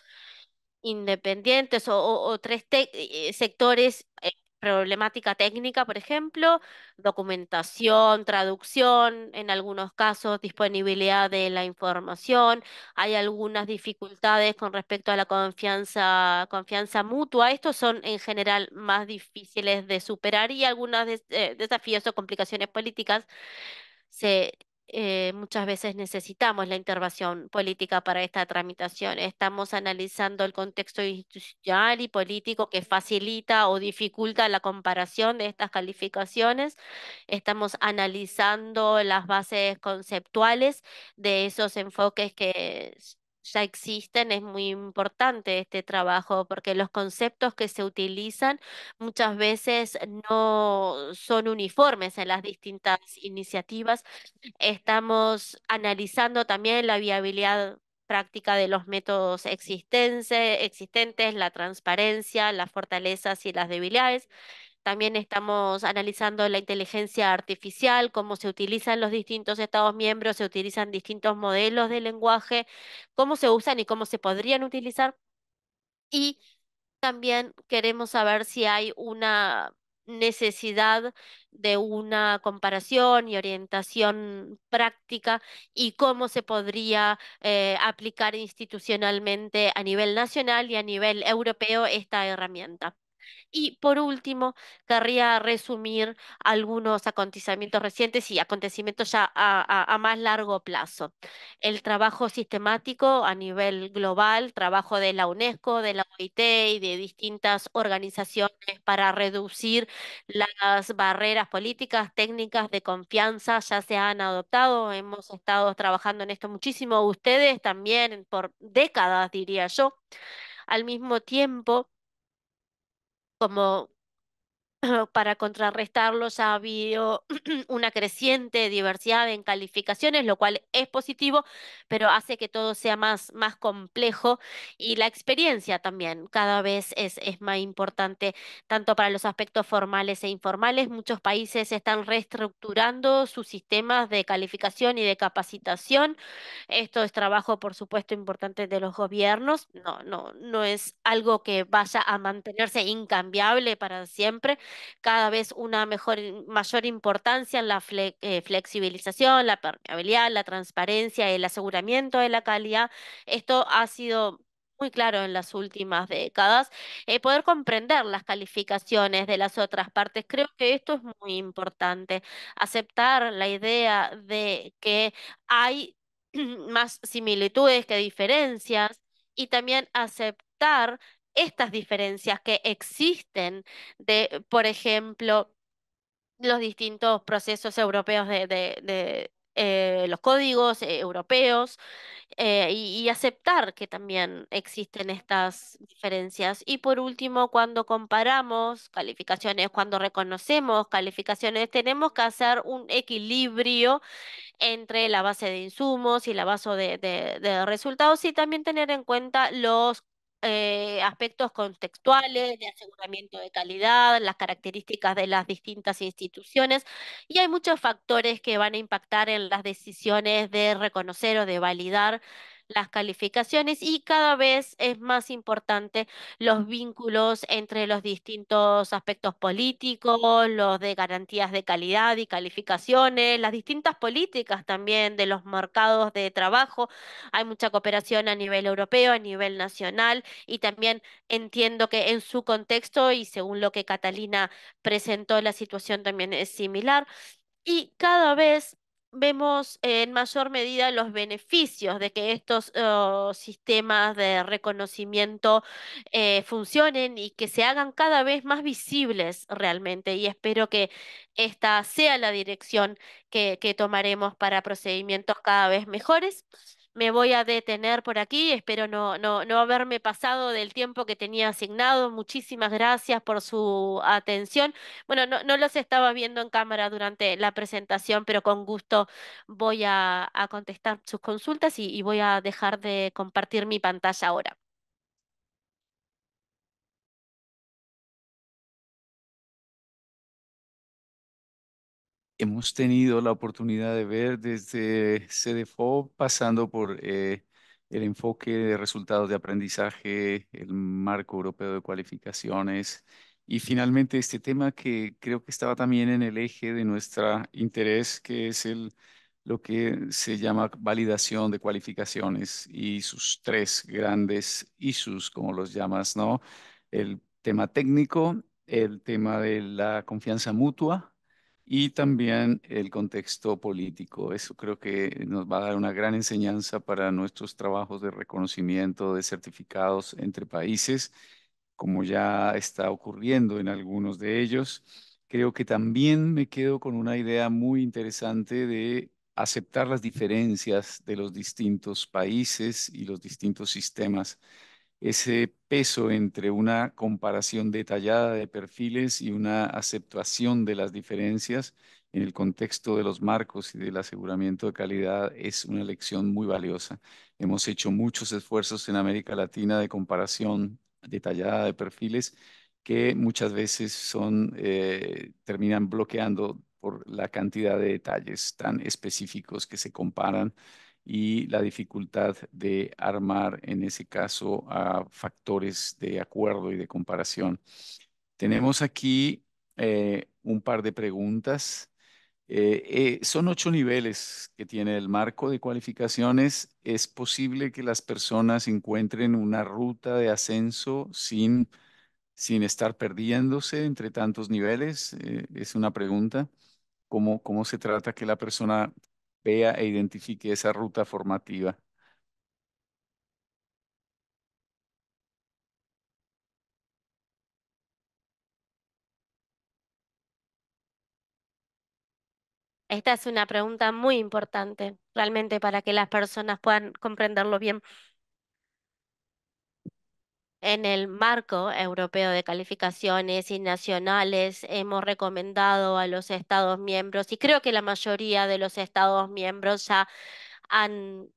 [SPEAKER 3] independientes o, tres eh, sectores, eh, problemática técnica, por ejemplo, documentación, traducción, en algunos casos disponibilidad de la información, hay algunas dificultades con respecto a la confianza, confianza mutua, estos son en general más difíciles de superar y algunos eh, desafíos o complicaciones políticas se, eh, muchas veces necesitamos la intervención política para esta tramitación. Estamos analizando el contexto institucional y político que facilita o dificulta la comparación de estas calificaciones. Estamos analizando las bases conceptuales de esos enfoques que ya existen, es muy importante este trabajo porque los conceptos que se utilizan muchas veces no son uniformes en las distintas iniciativas. Estamos analizando también la viabilidad práctica de los métodos existentes, la transparencia, las fortalezas y las debilidades. También estamos analizando la inteligencia artificial, cómo se utilizan los distintos Estados miembros, se utilizan distintos modelos de lenguaje, cómo se usan y cómo se podrían utilizar. Y también queremos saber si hay una necesidad de una comparación y orientación práctica y cómo se podría eh, aplicar institucionalmente a nivel nacional y a nivel europeo esta herramienta. Y por último, querría resumir algunos acontecimientos recientes y acontecimientos ya a, más largo plazo. El trabajo sistemático a nivel global, trabajo de la UNESCO, de la OIT y de distintas organizaciones para reducir las barreras políticas, técnicas de confianza, ya se han adoptado, hemos estado trabajando en esto muchísimo, ustedes también por décadas, diría yo. Al mismo tiempo, como [LAUGHS] para contrarrestarlo ya ha habido [CLEARS THROAT] una creciente diversidad en calificaciones, lo cual es positivo, pero hace que todo sea más, más complejo y la experiencia también cada vez es, es más importante, tanto para los aspectos formales e informales. Muchos países están reestructurando sus sistemas de calificación y de capacitación. Esto es trabajo, por supuesto, importante de los gobiernos. No, no, no es algo que vaya a mantenerse incambiable para siempre cada vez una mejor, mayor importancia en la eh, flexibilización, la permeabilidad, la transparencia, el aseguramiento de la calidad. Esto ha sido muy claro en las últimas décadas, eh, poder comprender las calificaciones de las otras partes. Creo que esto es muy importante, aceptar la idea de que hay [CLEARS THROAT] más similitudes que diferencias y también aceptar estas diferencias que existen de, por ejemplo, los distintos procesos europeos de, de, eh, los códigos eh, europeos eh, y, aceptar que también existen estas diferencias. Y por último, cuando comparamos calificaciones, cuando reconocemos calificaciones, tenemos que hacer un equilibrio entre la base de insumos y la base de, de resultados y también tener en cuenta los eh, aspectos contextuales de aseguramiento de calidad, las características de las distintas instituciones y hay muchos factores que van a impactar en las decisiones de reconocer o de validar las calificaciones y cada vez es más importante los vínculos entre los distintos aspectos políticos, los de garantías de calidad y calificaciones, las distintas políticas también de los mercados de trabajo. Hay mucha cooperación a nivel europeo, a nivel nacional y también entiendo que en su contexto y según lo que Catalina presentó, la situación también es similar. Y cada vez vemos en mayor medida los beneficios de que estos oh, sistemas de reconocimiento eh, funcionen y que se hagan cada vez más visibles realmente. Y espero que esta sea la dirección que tomaremos para procedimientos cada vez mejores me voy a detener por aquí. Espero no, no, haberme pasado del tiempo que tenía asignado. Muchísimas gracias por su atención. Bueno, no, los estaba viendo en cámara durante la presentación, pero con gusto voy a, contestar sus consultas y voy a dejar de compartir mi pantalla ahora.
[SPEAKER 1] hemos tenido la oportunidad de ver desde CDFO, pasando por eh, el enfoque de resultados de aprendizaje, el marco europeo de cualificaciones y finalmente este tema que creo que estaba también en el eje de nuestro interés, que es el, lo que se llama validación de cualificaciones y sus tres grandes issues, como los llamas, ¿no? El tema técnico, el tema de la confianza mutua y también el contexto político. Eso creo que nos va a dar una gran enseñanza para nuestros trabajos de reconocimiento de certificados entre países, como ya está ocurriendo en algunos de ellos. Creo que también me quedo con una idea muy interesante de aceptar las diferencias de los distintos países y los distintos sistemas ese peso entre una comparación detallada de perfiles y una aceptación de las diferencias en el contexto de los marcos y del aseguramiento de calidad es una lección muy valiosa. Hemos hecho muchos esfuerzos en América Latina de comparación detallada de perfiles que muchas veces son, eh, terminan bloqueando por la cantidad de detalles tan específicos que se comparan y la dificultad de armar, en ese caso, a factores de acuerdo y de comparación. Tenemos aquí eh, un par de preguntas. Eh, eh, son ocho niveles que tiene el marco de cualificaciones. ¿Es posible que las personas encuentren una ruta de ascenso sin, sin estar perdiéndose entre tantos niveles? es una pregunta. ¿Cómo, ¿Cómo se trata que la persona vea e identifique esa ruta formativa.
[SPEAKER 3] Esta es una pregunta muy importante, realmente, para que las personas puedan comprenderlo bien. En el marco europeo de calificaciones y nacionales hemos recomendado a los Estados miembros, y creo que la mayoría de los Estados miembros ya han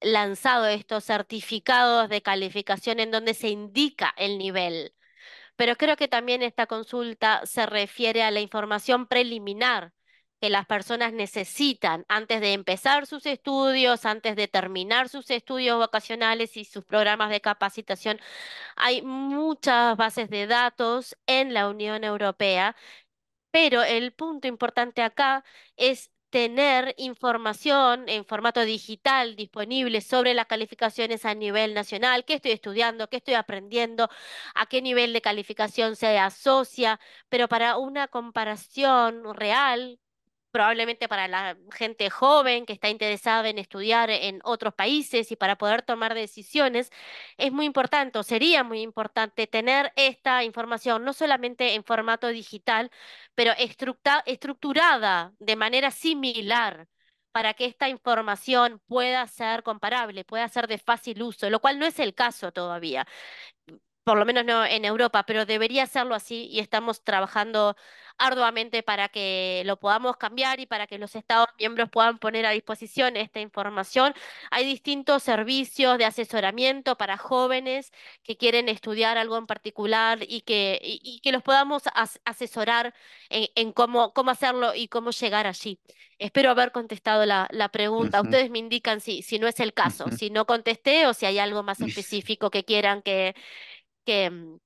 [SPEAKER 3] lanzado estos certificados de calificación en donde se indica el nivel. Pero creo que también esta consulta se refiere a la información preliminar que las personas necesitan antes de empezar sus estudios, antes de terminar sus estudios vocacionales y sus programas de capacitación. Hay muchas bases de datos en la Unión Europea, pero el punto importante acá es tener información en formato digital disponible sobre las calificaciones a nivel nacional, qué estoy estudiando, qué estoy aprendiendo, a qué nivel de calificación se asocia, pero para una comparación real probablemente para la gente joven que está interesada en estudiar en otros países y para poder tomar decisiones, es muy importante o sería muy importante tener esta información no solamente en formato digital, pero estructurada de manera similar para que esta información pueda ser comparable, pueda ser de fácil uso, lo cual no es el caso todavía por lo menos no en Europa, pero debería serlo así y estamos trabajando arduamente para que lo podamos cambiar y para que los Estados miembros puedan poner a disposición esta información. Hay distintos servicios de asesoramiento para jóvenes que quieren estudiar algo en particular y que, y, que los podamos asesorar en, cómo, cómo hacerlo y cómo llegar allí. Espero haber contestado la, pregunta. Ustedes me indican si, si no es el caso, si no contesté o si hay algo más específico que quieran que, que, mm,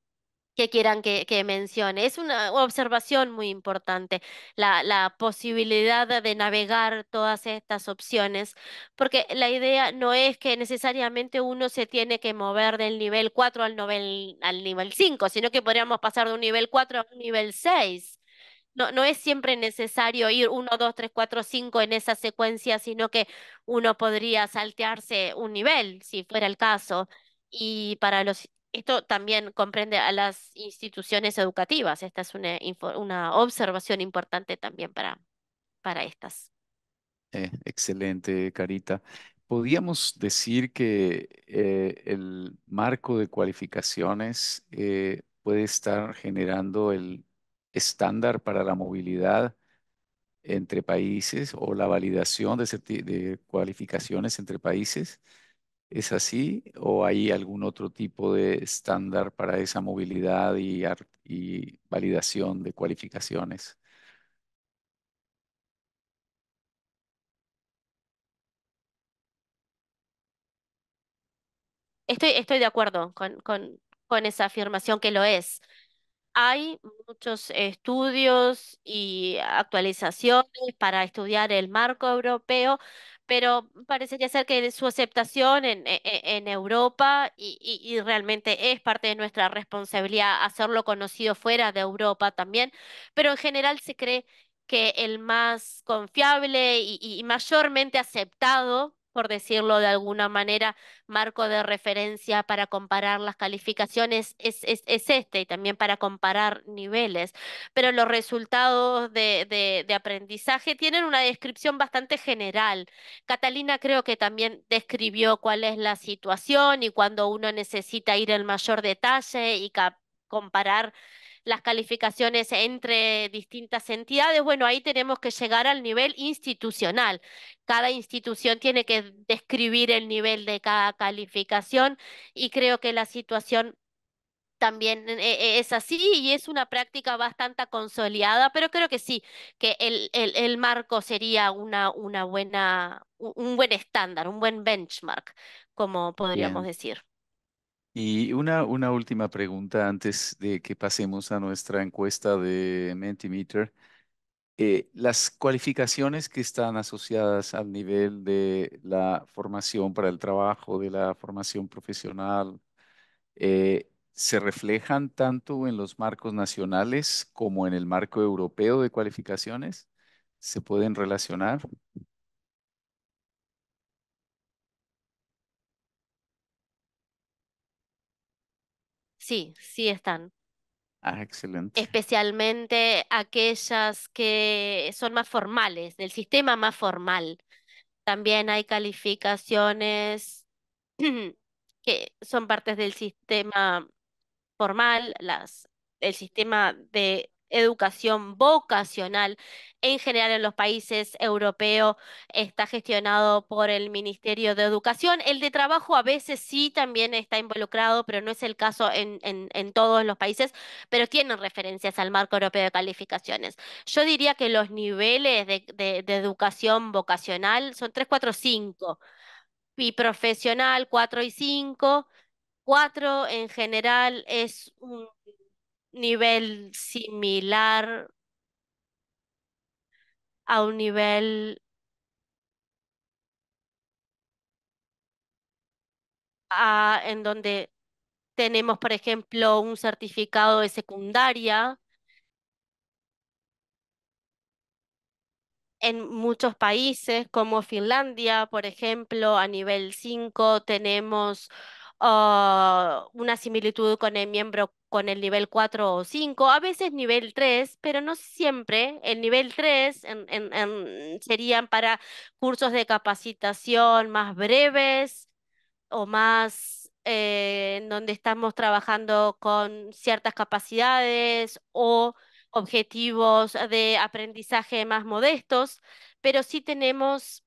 [SPEAKER 3] que quieran que, que, mencione. Es una observación muy importante, la, la, posibilidad de navegar todas estas opciones, porque la idea no es que necesariamente uno se tiene que mover del nivel 4 al nivel, al nivel 5, sino que podríamos pasar de un nivel 4 a un nivel 6. No, no es siempre necesario ir 1, 2, 3, 4, 5 en esa secuencia, sino que uno podría saltearse un nivel, si fuera el caso y para los esto también comprende a las instituciones educativas. Esta es una, observación importante también para, para estas.
[SPEAKER 1] Eh, excelente, Carita. Podríamos decir que eh, el marco de cualificaciones eh, puede estar generando el estándar para la movilidad entre países o la validación de, de cualificaciones entre países. ¿Es así o hay algún otro tipo de estándar para esa movilidad y, validación de cualificaciones?
[SPEAKER 3] Estoy, de acuerdo con esa afirmación que lo es. Hay muchos estudios y actualizaciones para estudiar el marco europeo, pero parecería ser que su aceptación en, e, e, Europa y, realmente es parte de nuestra responsabilidad hacerlo conocido fuera de Europa también, pero en general se cree que el más confiable y mayormente aceptado por decirlo de alguna manera, marco de referencia para comparar las calificaciones es, este y también para comparar niveles. Pero los resultados de, de, aprendizaje tienen una descripción bastante general. Catalina creo que también describió cuál es la situación y cuando uno necesita ir en mayor detalle y comparar las calificaciones entre distintas entidades. Bueno, ahí tenemos que llegar al nivel institucional. Cada institución tiene que describir el nivel de cada calificación y creo que la situación también eh, eh, es así y es una práctica bastante consolidada, pero creo que sí, que el, el, marco sería una, una buena, un buen estándar, un buen benchmark, como podríamos decir.
[SPEAKER 1] Y una, última pregunta antes de que pasemos a nuestra encuesta de Mentimeter. Eh, las cualificaciones que están asociadas al nivel de la formación para el trabajo, de la formación profesional, eh, se reflejan tanto en los marcos nacionales como en el marco europeo de cualificaciones? ¿Se pueden relacionar?
[SPEAKER 3] Sí, sí están.
[SPEAKER 1] Ah, excelente.
[SPEAKER 3] Especialmente aquellas que son más formales, del sistema más formal. También hay calificaciones [CLEARS THROAT] que son partes del sistema formal, las, el sistema de educación vocacional en general en los países europeos está gestionado por el Ministerio de Educación. El de trabajo a veces sí también está involucrado, pero no es el caso en, todos los países, pero tienen referencias al marco europeo de calificaciones. Yo diría que los niveles de, educación vocacional son 3, 4, 5 y profesional 4 y 5. 4 en general es un nivel similar a un nivel a, en donde tenemos, por ejemplo, un certificado de secundaria. En muchos países, como Finlandia, por ejemplo, a nivel 5 tenemos Ah, una similitud con el miembro con el nivel 4 o 5, a veces nivel 3, pero no siempre. El nivel 3 serían para cursos de capacitación más breves o más eh, en donde estamos trabajando con ciertas capacidades o objetivos de aprendizaje más modestos, pero sí tenemos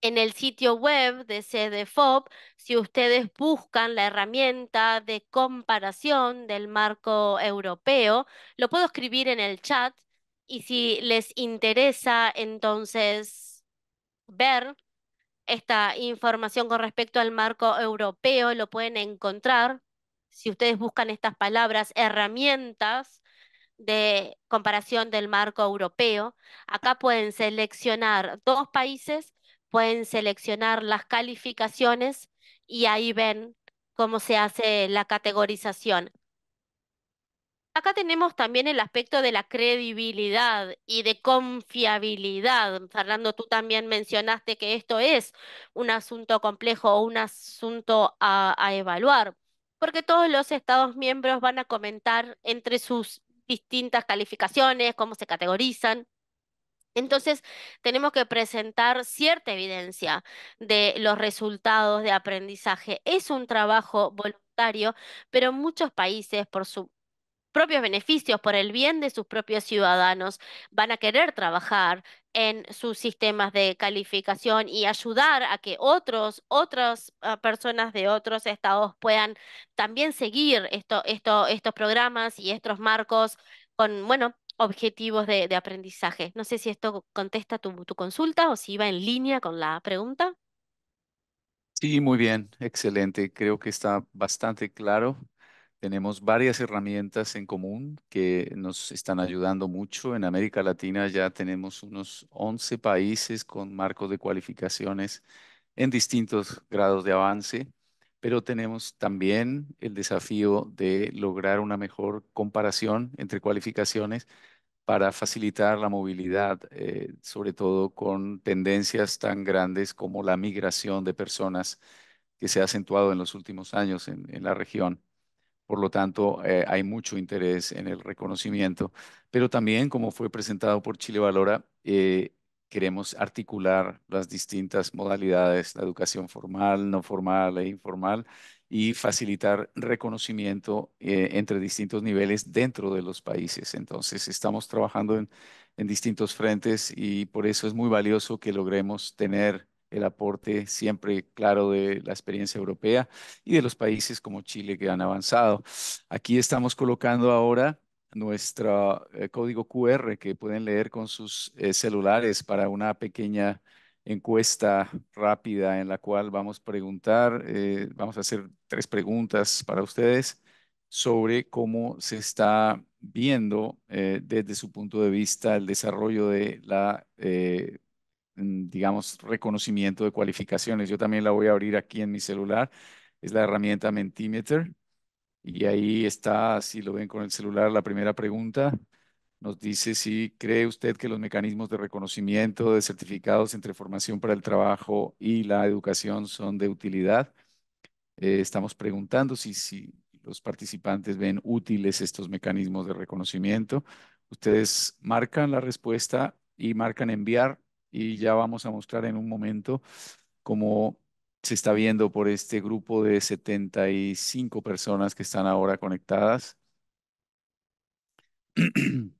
[SPEAKER 3] en el sitio web de CDFOP, si ustedes buscan la herramienta de comparación del marco europeo, lo puedo escribir en el chat y si les interesa entonces ver esta información con respecto al marco europeo, lo pueden encontrar si ustedes buscan estas palabras, herramientas de comparación del marco europeo. Acá pueden seleccionar dos países pueden seleccionar las calificaciones y ahí ven cómo se hace la categorización. Acá tenemos también el aspecto de la credibilidad y de confiabilidad. Fernando, tú también mencionaste que esto es un asunto complejo o un asunto a, evaluar, porque todos los Estados miembros van a comentar entre sus distintas calificaciones, cómo se categorizan. Entonces, tenemos que presentar cierta evidencia de los resultados de aprendizaje. Es un trabajo voluntario, pero muchos países, por sus propios beneficios, por el bien de sus propios ciudadanos, van a querer trabajar en sus sistemas de calificación y ayudar a que otros, otras ah, personas de otros estados puedan también seguir estos programas y estos marcos con, bueno, objetivos de, aprendizaje. No sé si esto contesta tu, tu consulta o si va en línea con la pregunta.
[SPEAKER 1] Sí, muy bien, excelente. Creo que está bastante claro. Tenemos varias herramientas en común que nos están ayudando mucho. En América Latina ya tenemos unos 11 países con marcos de cualificaciones en distintos grados de avance pero tenemos también el desafío de lograr una mejor comparación entre cualificaciones para facilitar la movilidad, eh, sobre todo con tendencias tan grandes como la migración de personas que se ha acentuado en los últimos años en, la región. Por lo tanto, eh, hay mucho interés en el reconocimiento. Pero también, como fue presentado por Chile Valora, eh, queremos articular las distintas modalidades, la educación formal, no formal e informal, y facilitar reconocimiento eh, entre distintos niveles dentro de los países. Entonces, estamos trabajando en, distintos frentes y por eso es muy valioso que logremos tener el aporte siempre claro de la experiencia europea y de los países como Chile que han avanzado. Aquí estamos colocando ahora nuestro eh, código QR que pueden leer con sus eh, celulares para una pequeña encuesta rápida en la cual vamos a preguntar, eh, vamos a hacer tres preguntas para ustedes sobre cómo se está viendo desde su punto de vista el desarrollo de la, mm, digamos, reconocimiento de cualificaciones. Yo también la voy a abrir aquí en mi celular. Es la herramienta Mentimeter y ahí está, si lo ven con el celular, la primera pregunta. Nos dice si cree usted que los mecanismos de reconocimiento de certificados entre formación para el trabajo y la educación son de utilidad. Eh, estamos preguntando si, si los participantes ven útiles estos mecanismos de reconocimiento. Ustedes marcan la respuesta y marcan enviar y ya vamos a mostrar en un momento cómo se está viendo por este grupo de 75 personas que están ahora conectadas. [CLEARS THROAT]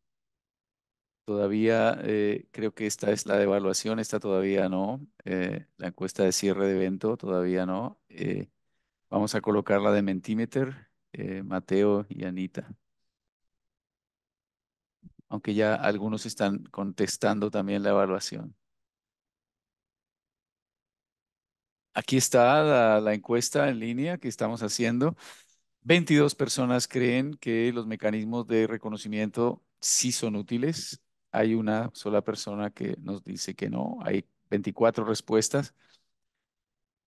[SPEAKER 1] todavía eh, creo que esta es la de evaluación, esta todavía no. Eh, la encuesta de cierre de evento todavía no. Eh, vamos a colocar la de Mentimeter, Mateo y Anita. Aunque ya algunos están contestando también la evaluación. Aquí está la, encuesta en línea que estamos haciendo. 22 personas creen que los mecanismos de reconocimiento sí son útiles. Hay una sola persona que nos dice que no. Hay 24 respuestas.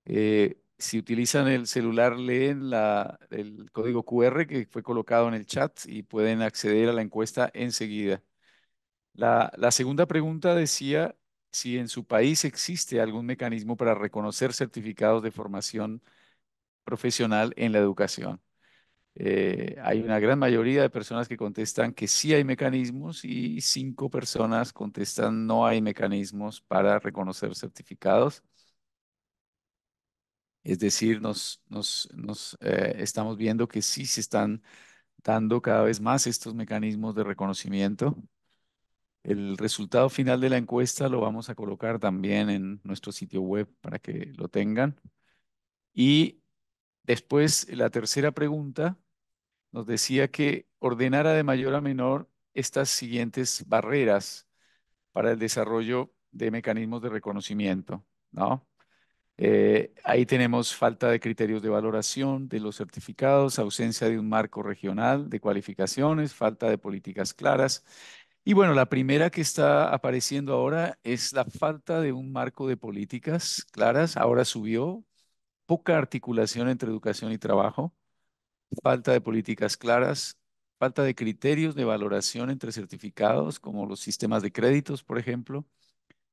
[SPEAKER 1] Eh, si utilizan el celular, leen el código QR que fue colocado en el chat y pueden acceder a la encuesta enseguida. la segunda pregunta decía si en su país existe algún mecanismo para reconocer certificados de formación profesional en la educación. Eh, hay una gran mayoría de personas que contestan que sí hay mecanismos y cinco personas contestan no hay mecanismos para reconocer certificados. Es decir, nos, eh, estamos viendo que sí se están dando cada vez más estos mecanismos de reconocimiento. El resultado final de la encuesta lo vamos a colocar también en nuestro sitio web para que lo tengan. Y después, la tercera pregunta nos decía que ordenara de mayor a menor estas siguientes barreras para el desarrollo de mecanismos de reconocimiento. ¿no? Eh, ahí tenemos falta de criterios de valoración de los certificados, ausencia de un marco regional de cualificaciones, falta de políticas claras y bueno, la primera que está apareciendo ahora es la falta de un marco de políticas claras. Ahora subió, poca articulación entre educación y trabajo, falta de políticas claras, falta de criterios de valoración entre certificados, como los sistemas de créditos, por ejemplo,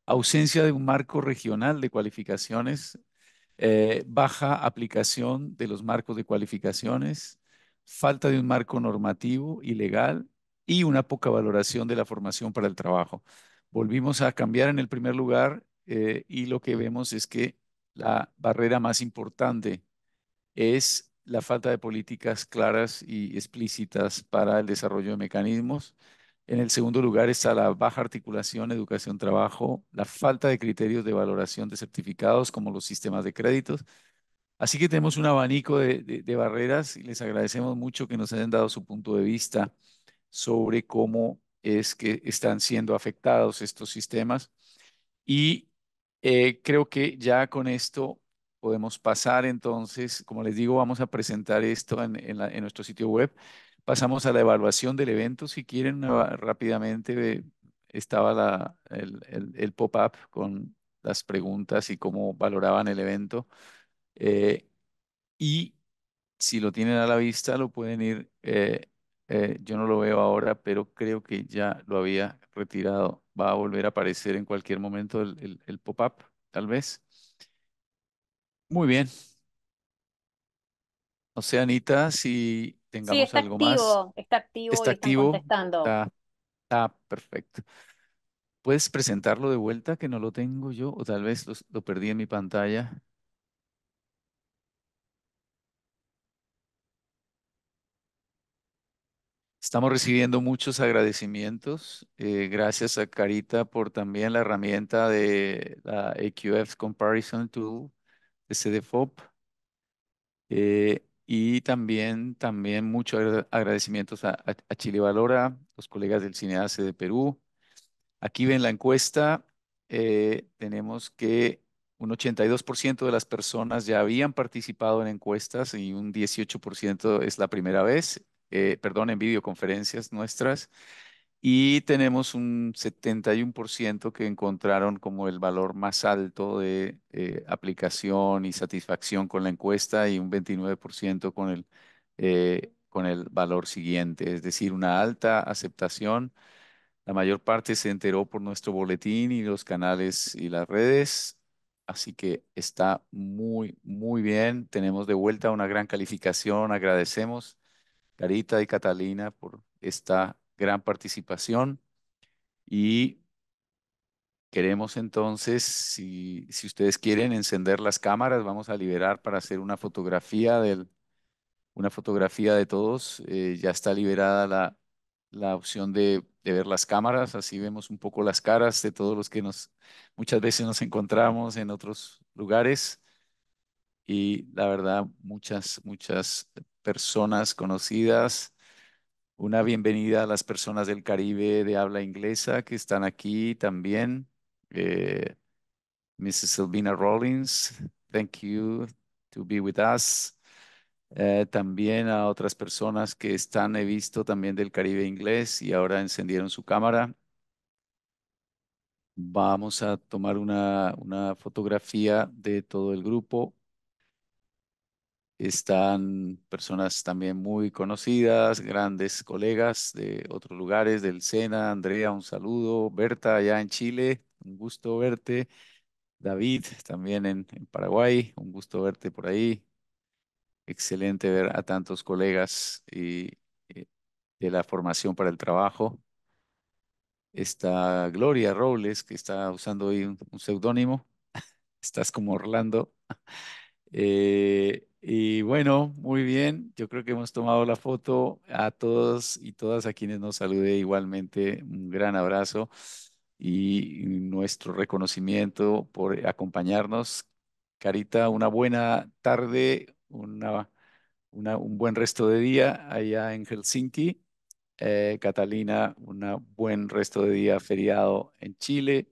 [SPEAKER 1] ausencia de un marco regional de cualificaciones, eh, baja aplicación de los marcos de cualificaciones, falta de un marco normativo y legal y una poca valoración de la formación para el trabajo. Volvimos a cambiar en el primer lugar eh, y lo que vemos es que la barrera más importante es la falta de políticas claras y explícitas para el desarrollo de mecanismos. En el segundo lugar está la baja articulación educación-trabajo, la falta de criterios de valoración de certificados como los sistemas de créditos. Así que tenemos un abanico de barreras y les agradecemos mucho que nos hayan dado su punto de vista sobre cómo es que están siendo afectados estos sistemas. Y eh, creo que ya con esto podemos pasar entonces, como les digo, vamos a presentar esto en, nuestro sitio web. Pasamos a la evaluación del evento, si quieren ah. Ah, rápidamente eh, estaba el, pop-up con las preguntas y cómo valoraban el evento. Eh, y si lo tienen a la vista, lo pueden ir eh, yo no lo veo ahora, pero creo que ya lo había retirado. Va a volver a aparecer en cualquier momento el, el, pop-up, tal vez. Muy bien. O sea, Anita, si tengamos algo más.
[SPEAKER 4] Está activo, está y activo. contestando.
[SPEAKER 1] Está, perfecto. ¿Puedes presentarlo de vuelta que no lo tengo yo? O tal vez lo perdí en mi pantalla. Estamos recibiendo muchos agradecimientos. Eh, gracias a Carita por también la herramienta de la AQF Comparison Tool de CDFOP. Eh, y también, también muchos agradecimientos a, a, Chile Valora, los colegas del Cineace de Perú. Aquí ven la encuesta. Eh, tenemos que un 82% de las personas ya habían participado en encuestas y un 18% es la primera vez eh, perdón, en videoconferencias nuestras y tenemos un 71% que encontraron como el valor más alto de eh, aplicación y satisfacción con la encuesta y un 29% con el, eh, con el valor siguiente, es decir, una alta aceptación. La mayor parte se enteró por nuestro boletín y los canales y las redes, así que está muy, muy bien. Tenemos de vuelta una gran calificación, agradecemos Carita y Catalina por esta gran participación y queremos entonces, si, si ustedes quieren encender las cámaras, vamos a liberar para hacer una fotografía del, una fotografía de todos. Eh, ya está liberada la, opción de, ver las cámaras, así vemos un poco las caras de todos los que nos muchas veces nos encontramos en otros lugares. Y la verdad, muchas, muchas personas conocidas, una bienvenida a las personas del Caribe de habla inglesa que están aquí también. Eh, Mrs. Rollins, thank you to be with us. Eh, también a otras personas que están, he visto también del Caribe inglés y ahora encendieron su cámara. Vamos a tomar una, una fotografía de todo el grupo están personas también muy conocidas, grandes colegas de otros lugares, del Sena, Andrea, un saludo, Berta allá en Chile, un gusto verte, David también en, Paraguay, un gusto verte por ahí. Excelente ver a tantos colegas y, eh, de la formación para el trabajo. Está Gloria Robles, que está usando hoy un, seudónimo. [LAUGHS] Estás como Orlando. [LAUGHS] Eh, y bueno, muy bien. Yo creo que hemos tomado la foto. A todos y todas a quienes nos salude igualmente, un gran abrazo y nuestro reconocimiento por eh, acompañarnos. Carita, una buena tarde, una, un buen resto de día allá en Helsinki. Eh, Catalina, un buen resto de día feriado en Chile.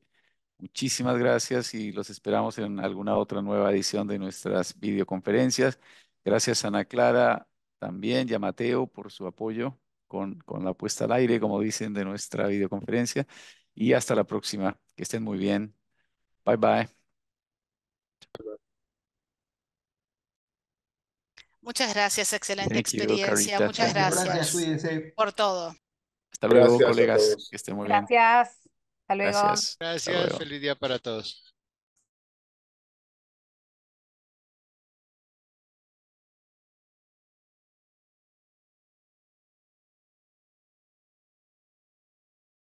[SPEAKER 1] Muchísimas gracias y los esperamos en alguna otra nueva edición de nuestras videoconferencias. Gracias Ana Clara también y a Mateo por su apoyo con, con la puesta al aire, como dicen, de nuestra videoconferencia. Y hasta la próxima. Que estén muy bien. Bye bye.
[SPEAKER 4] Muchas gracias, excelente experiencia.
[SPEAKER 1] Muchas
[SPEAKER 3] gracias,
[SPEAKER 4] por todo.
[SPEAKER 1] Hasta luego, colegas. Que estén muy bien.
[SPEAKER 4] Gracias. Hasta Gracias.
[SPEAKER 1] Feliz día para todos.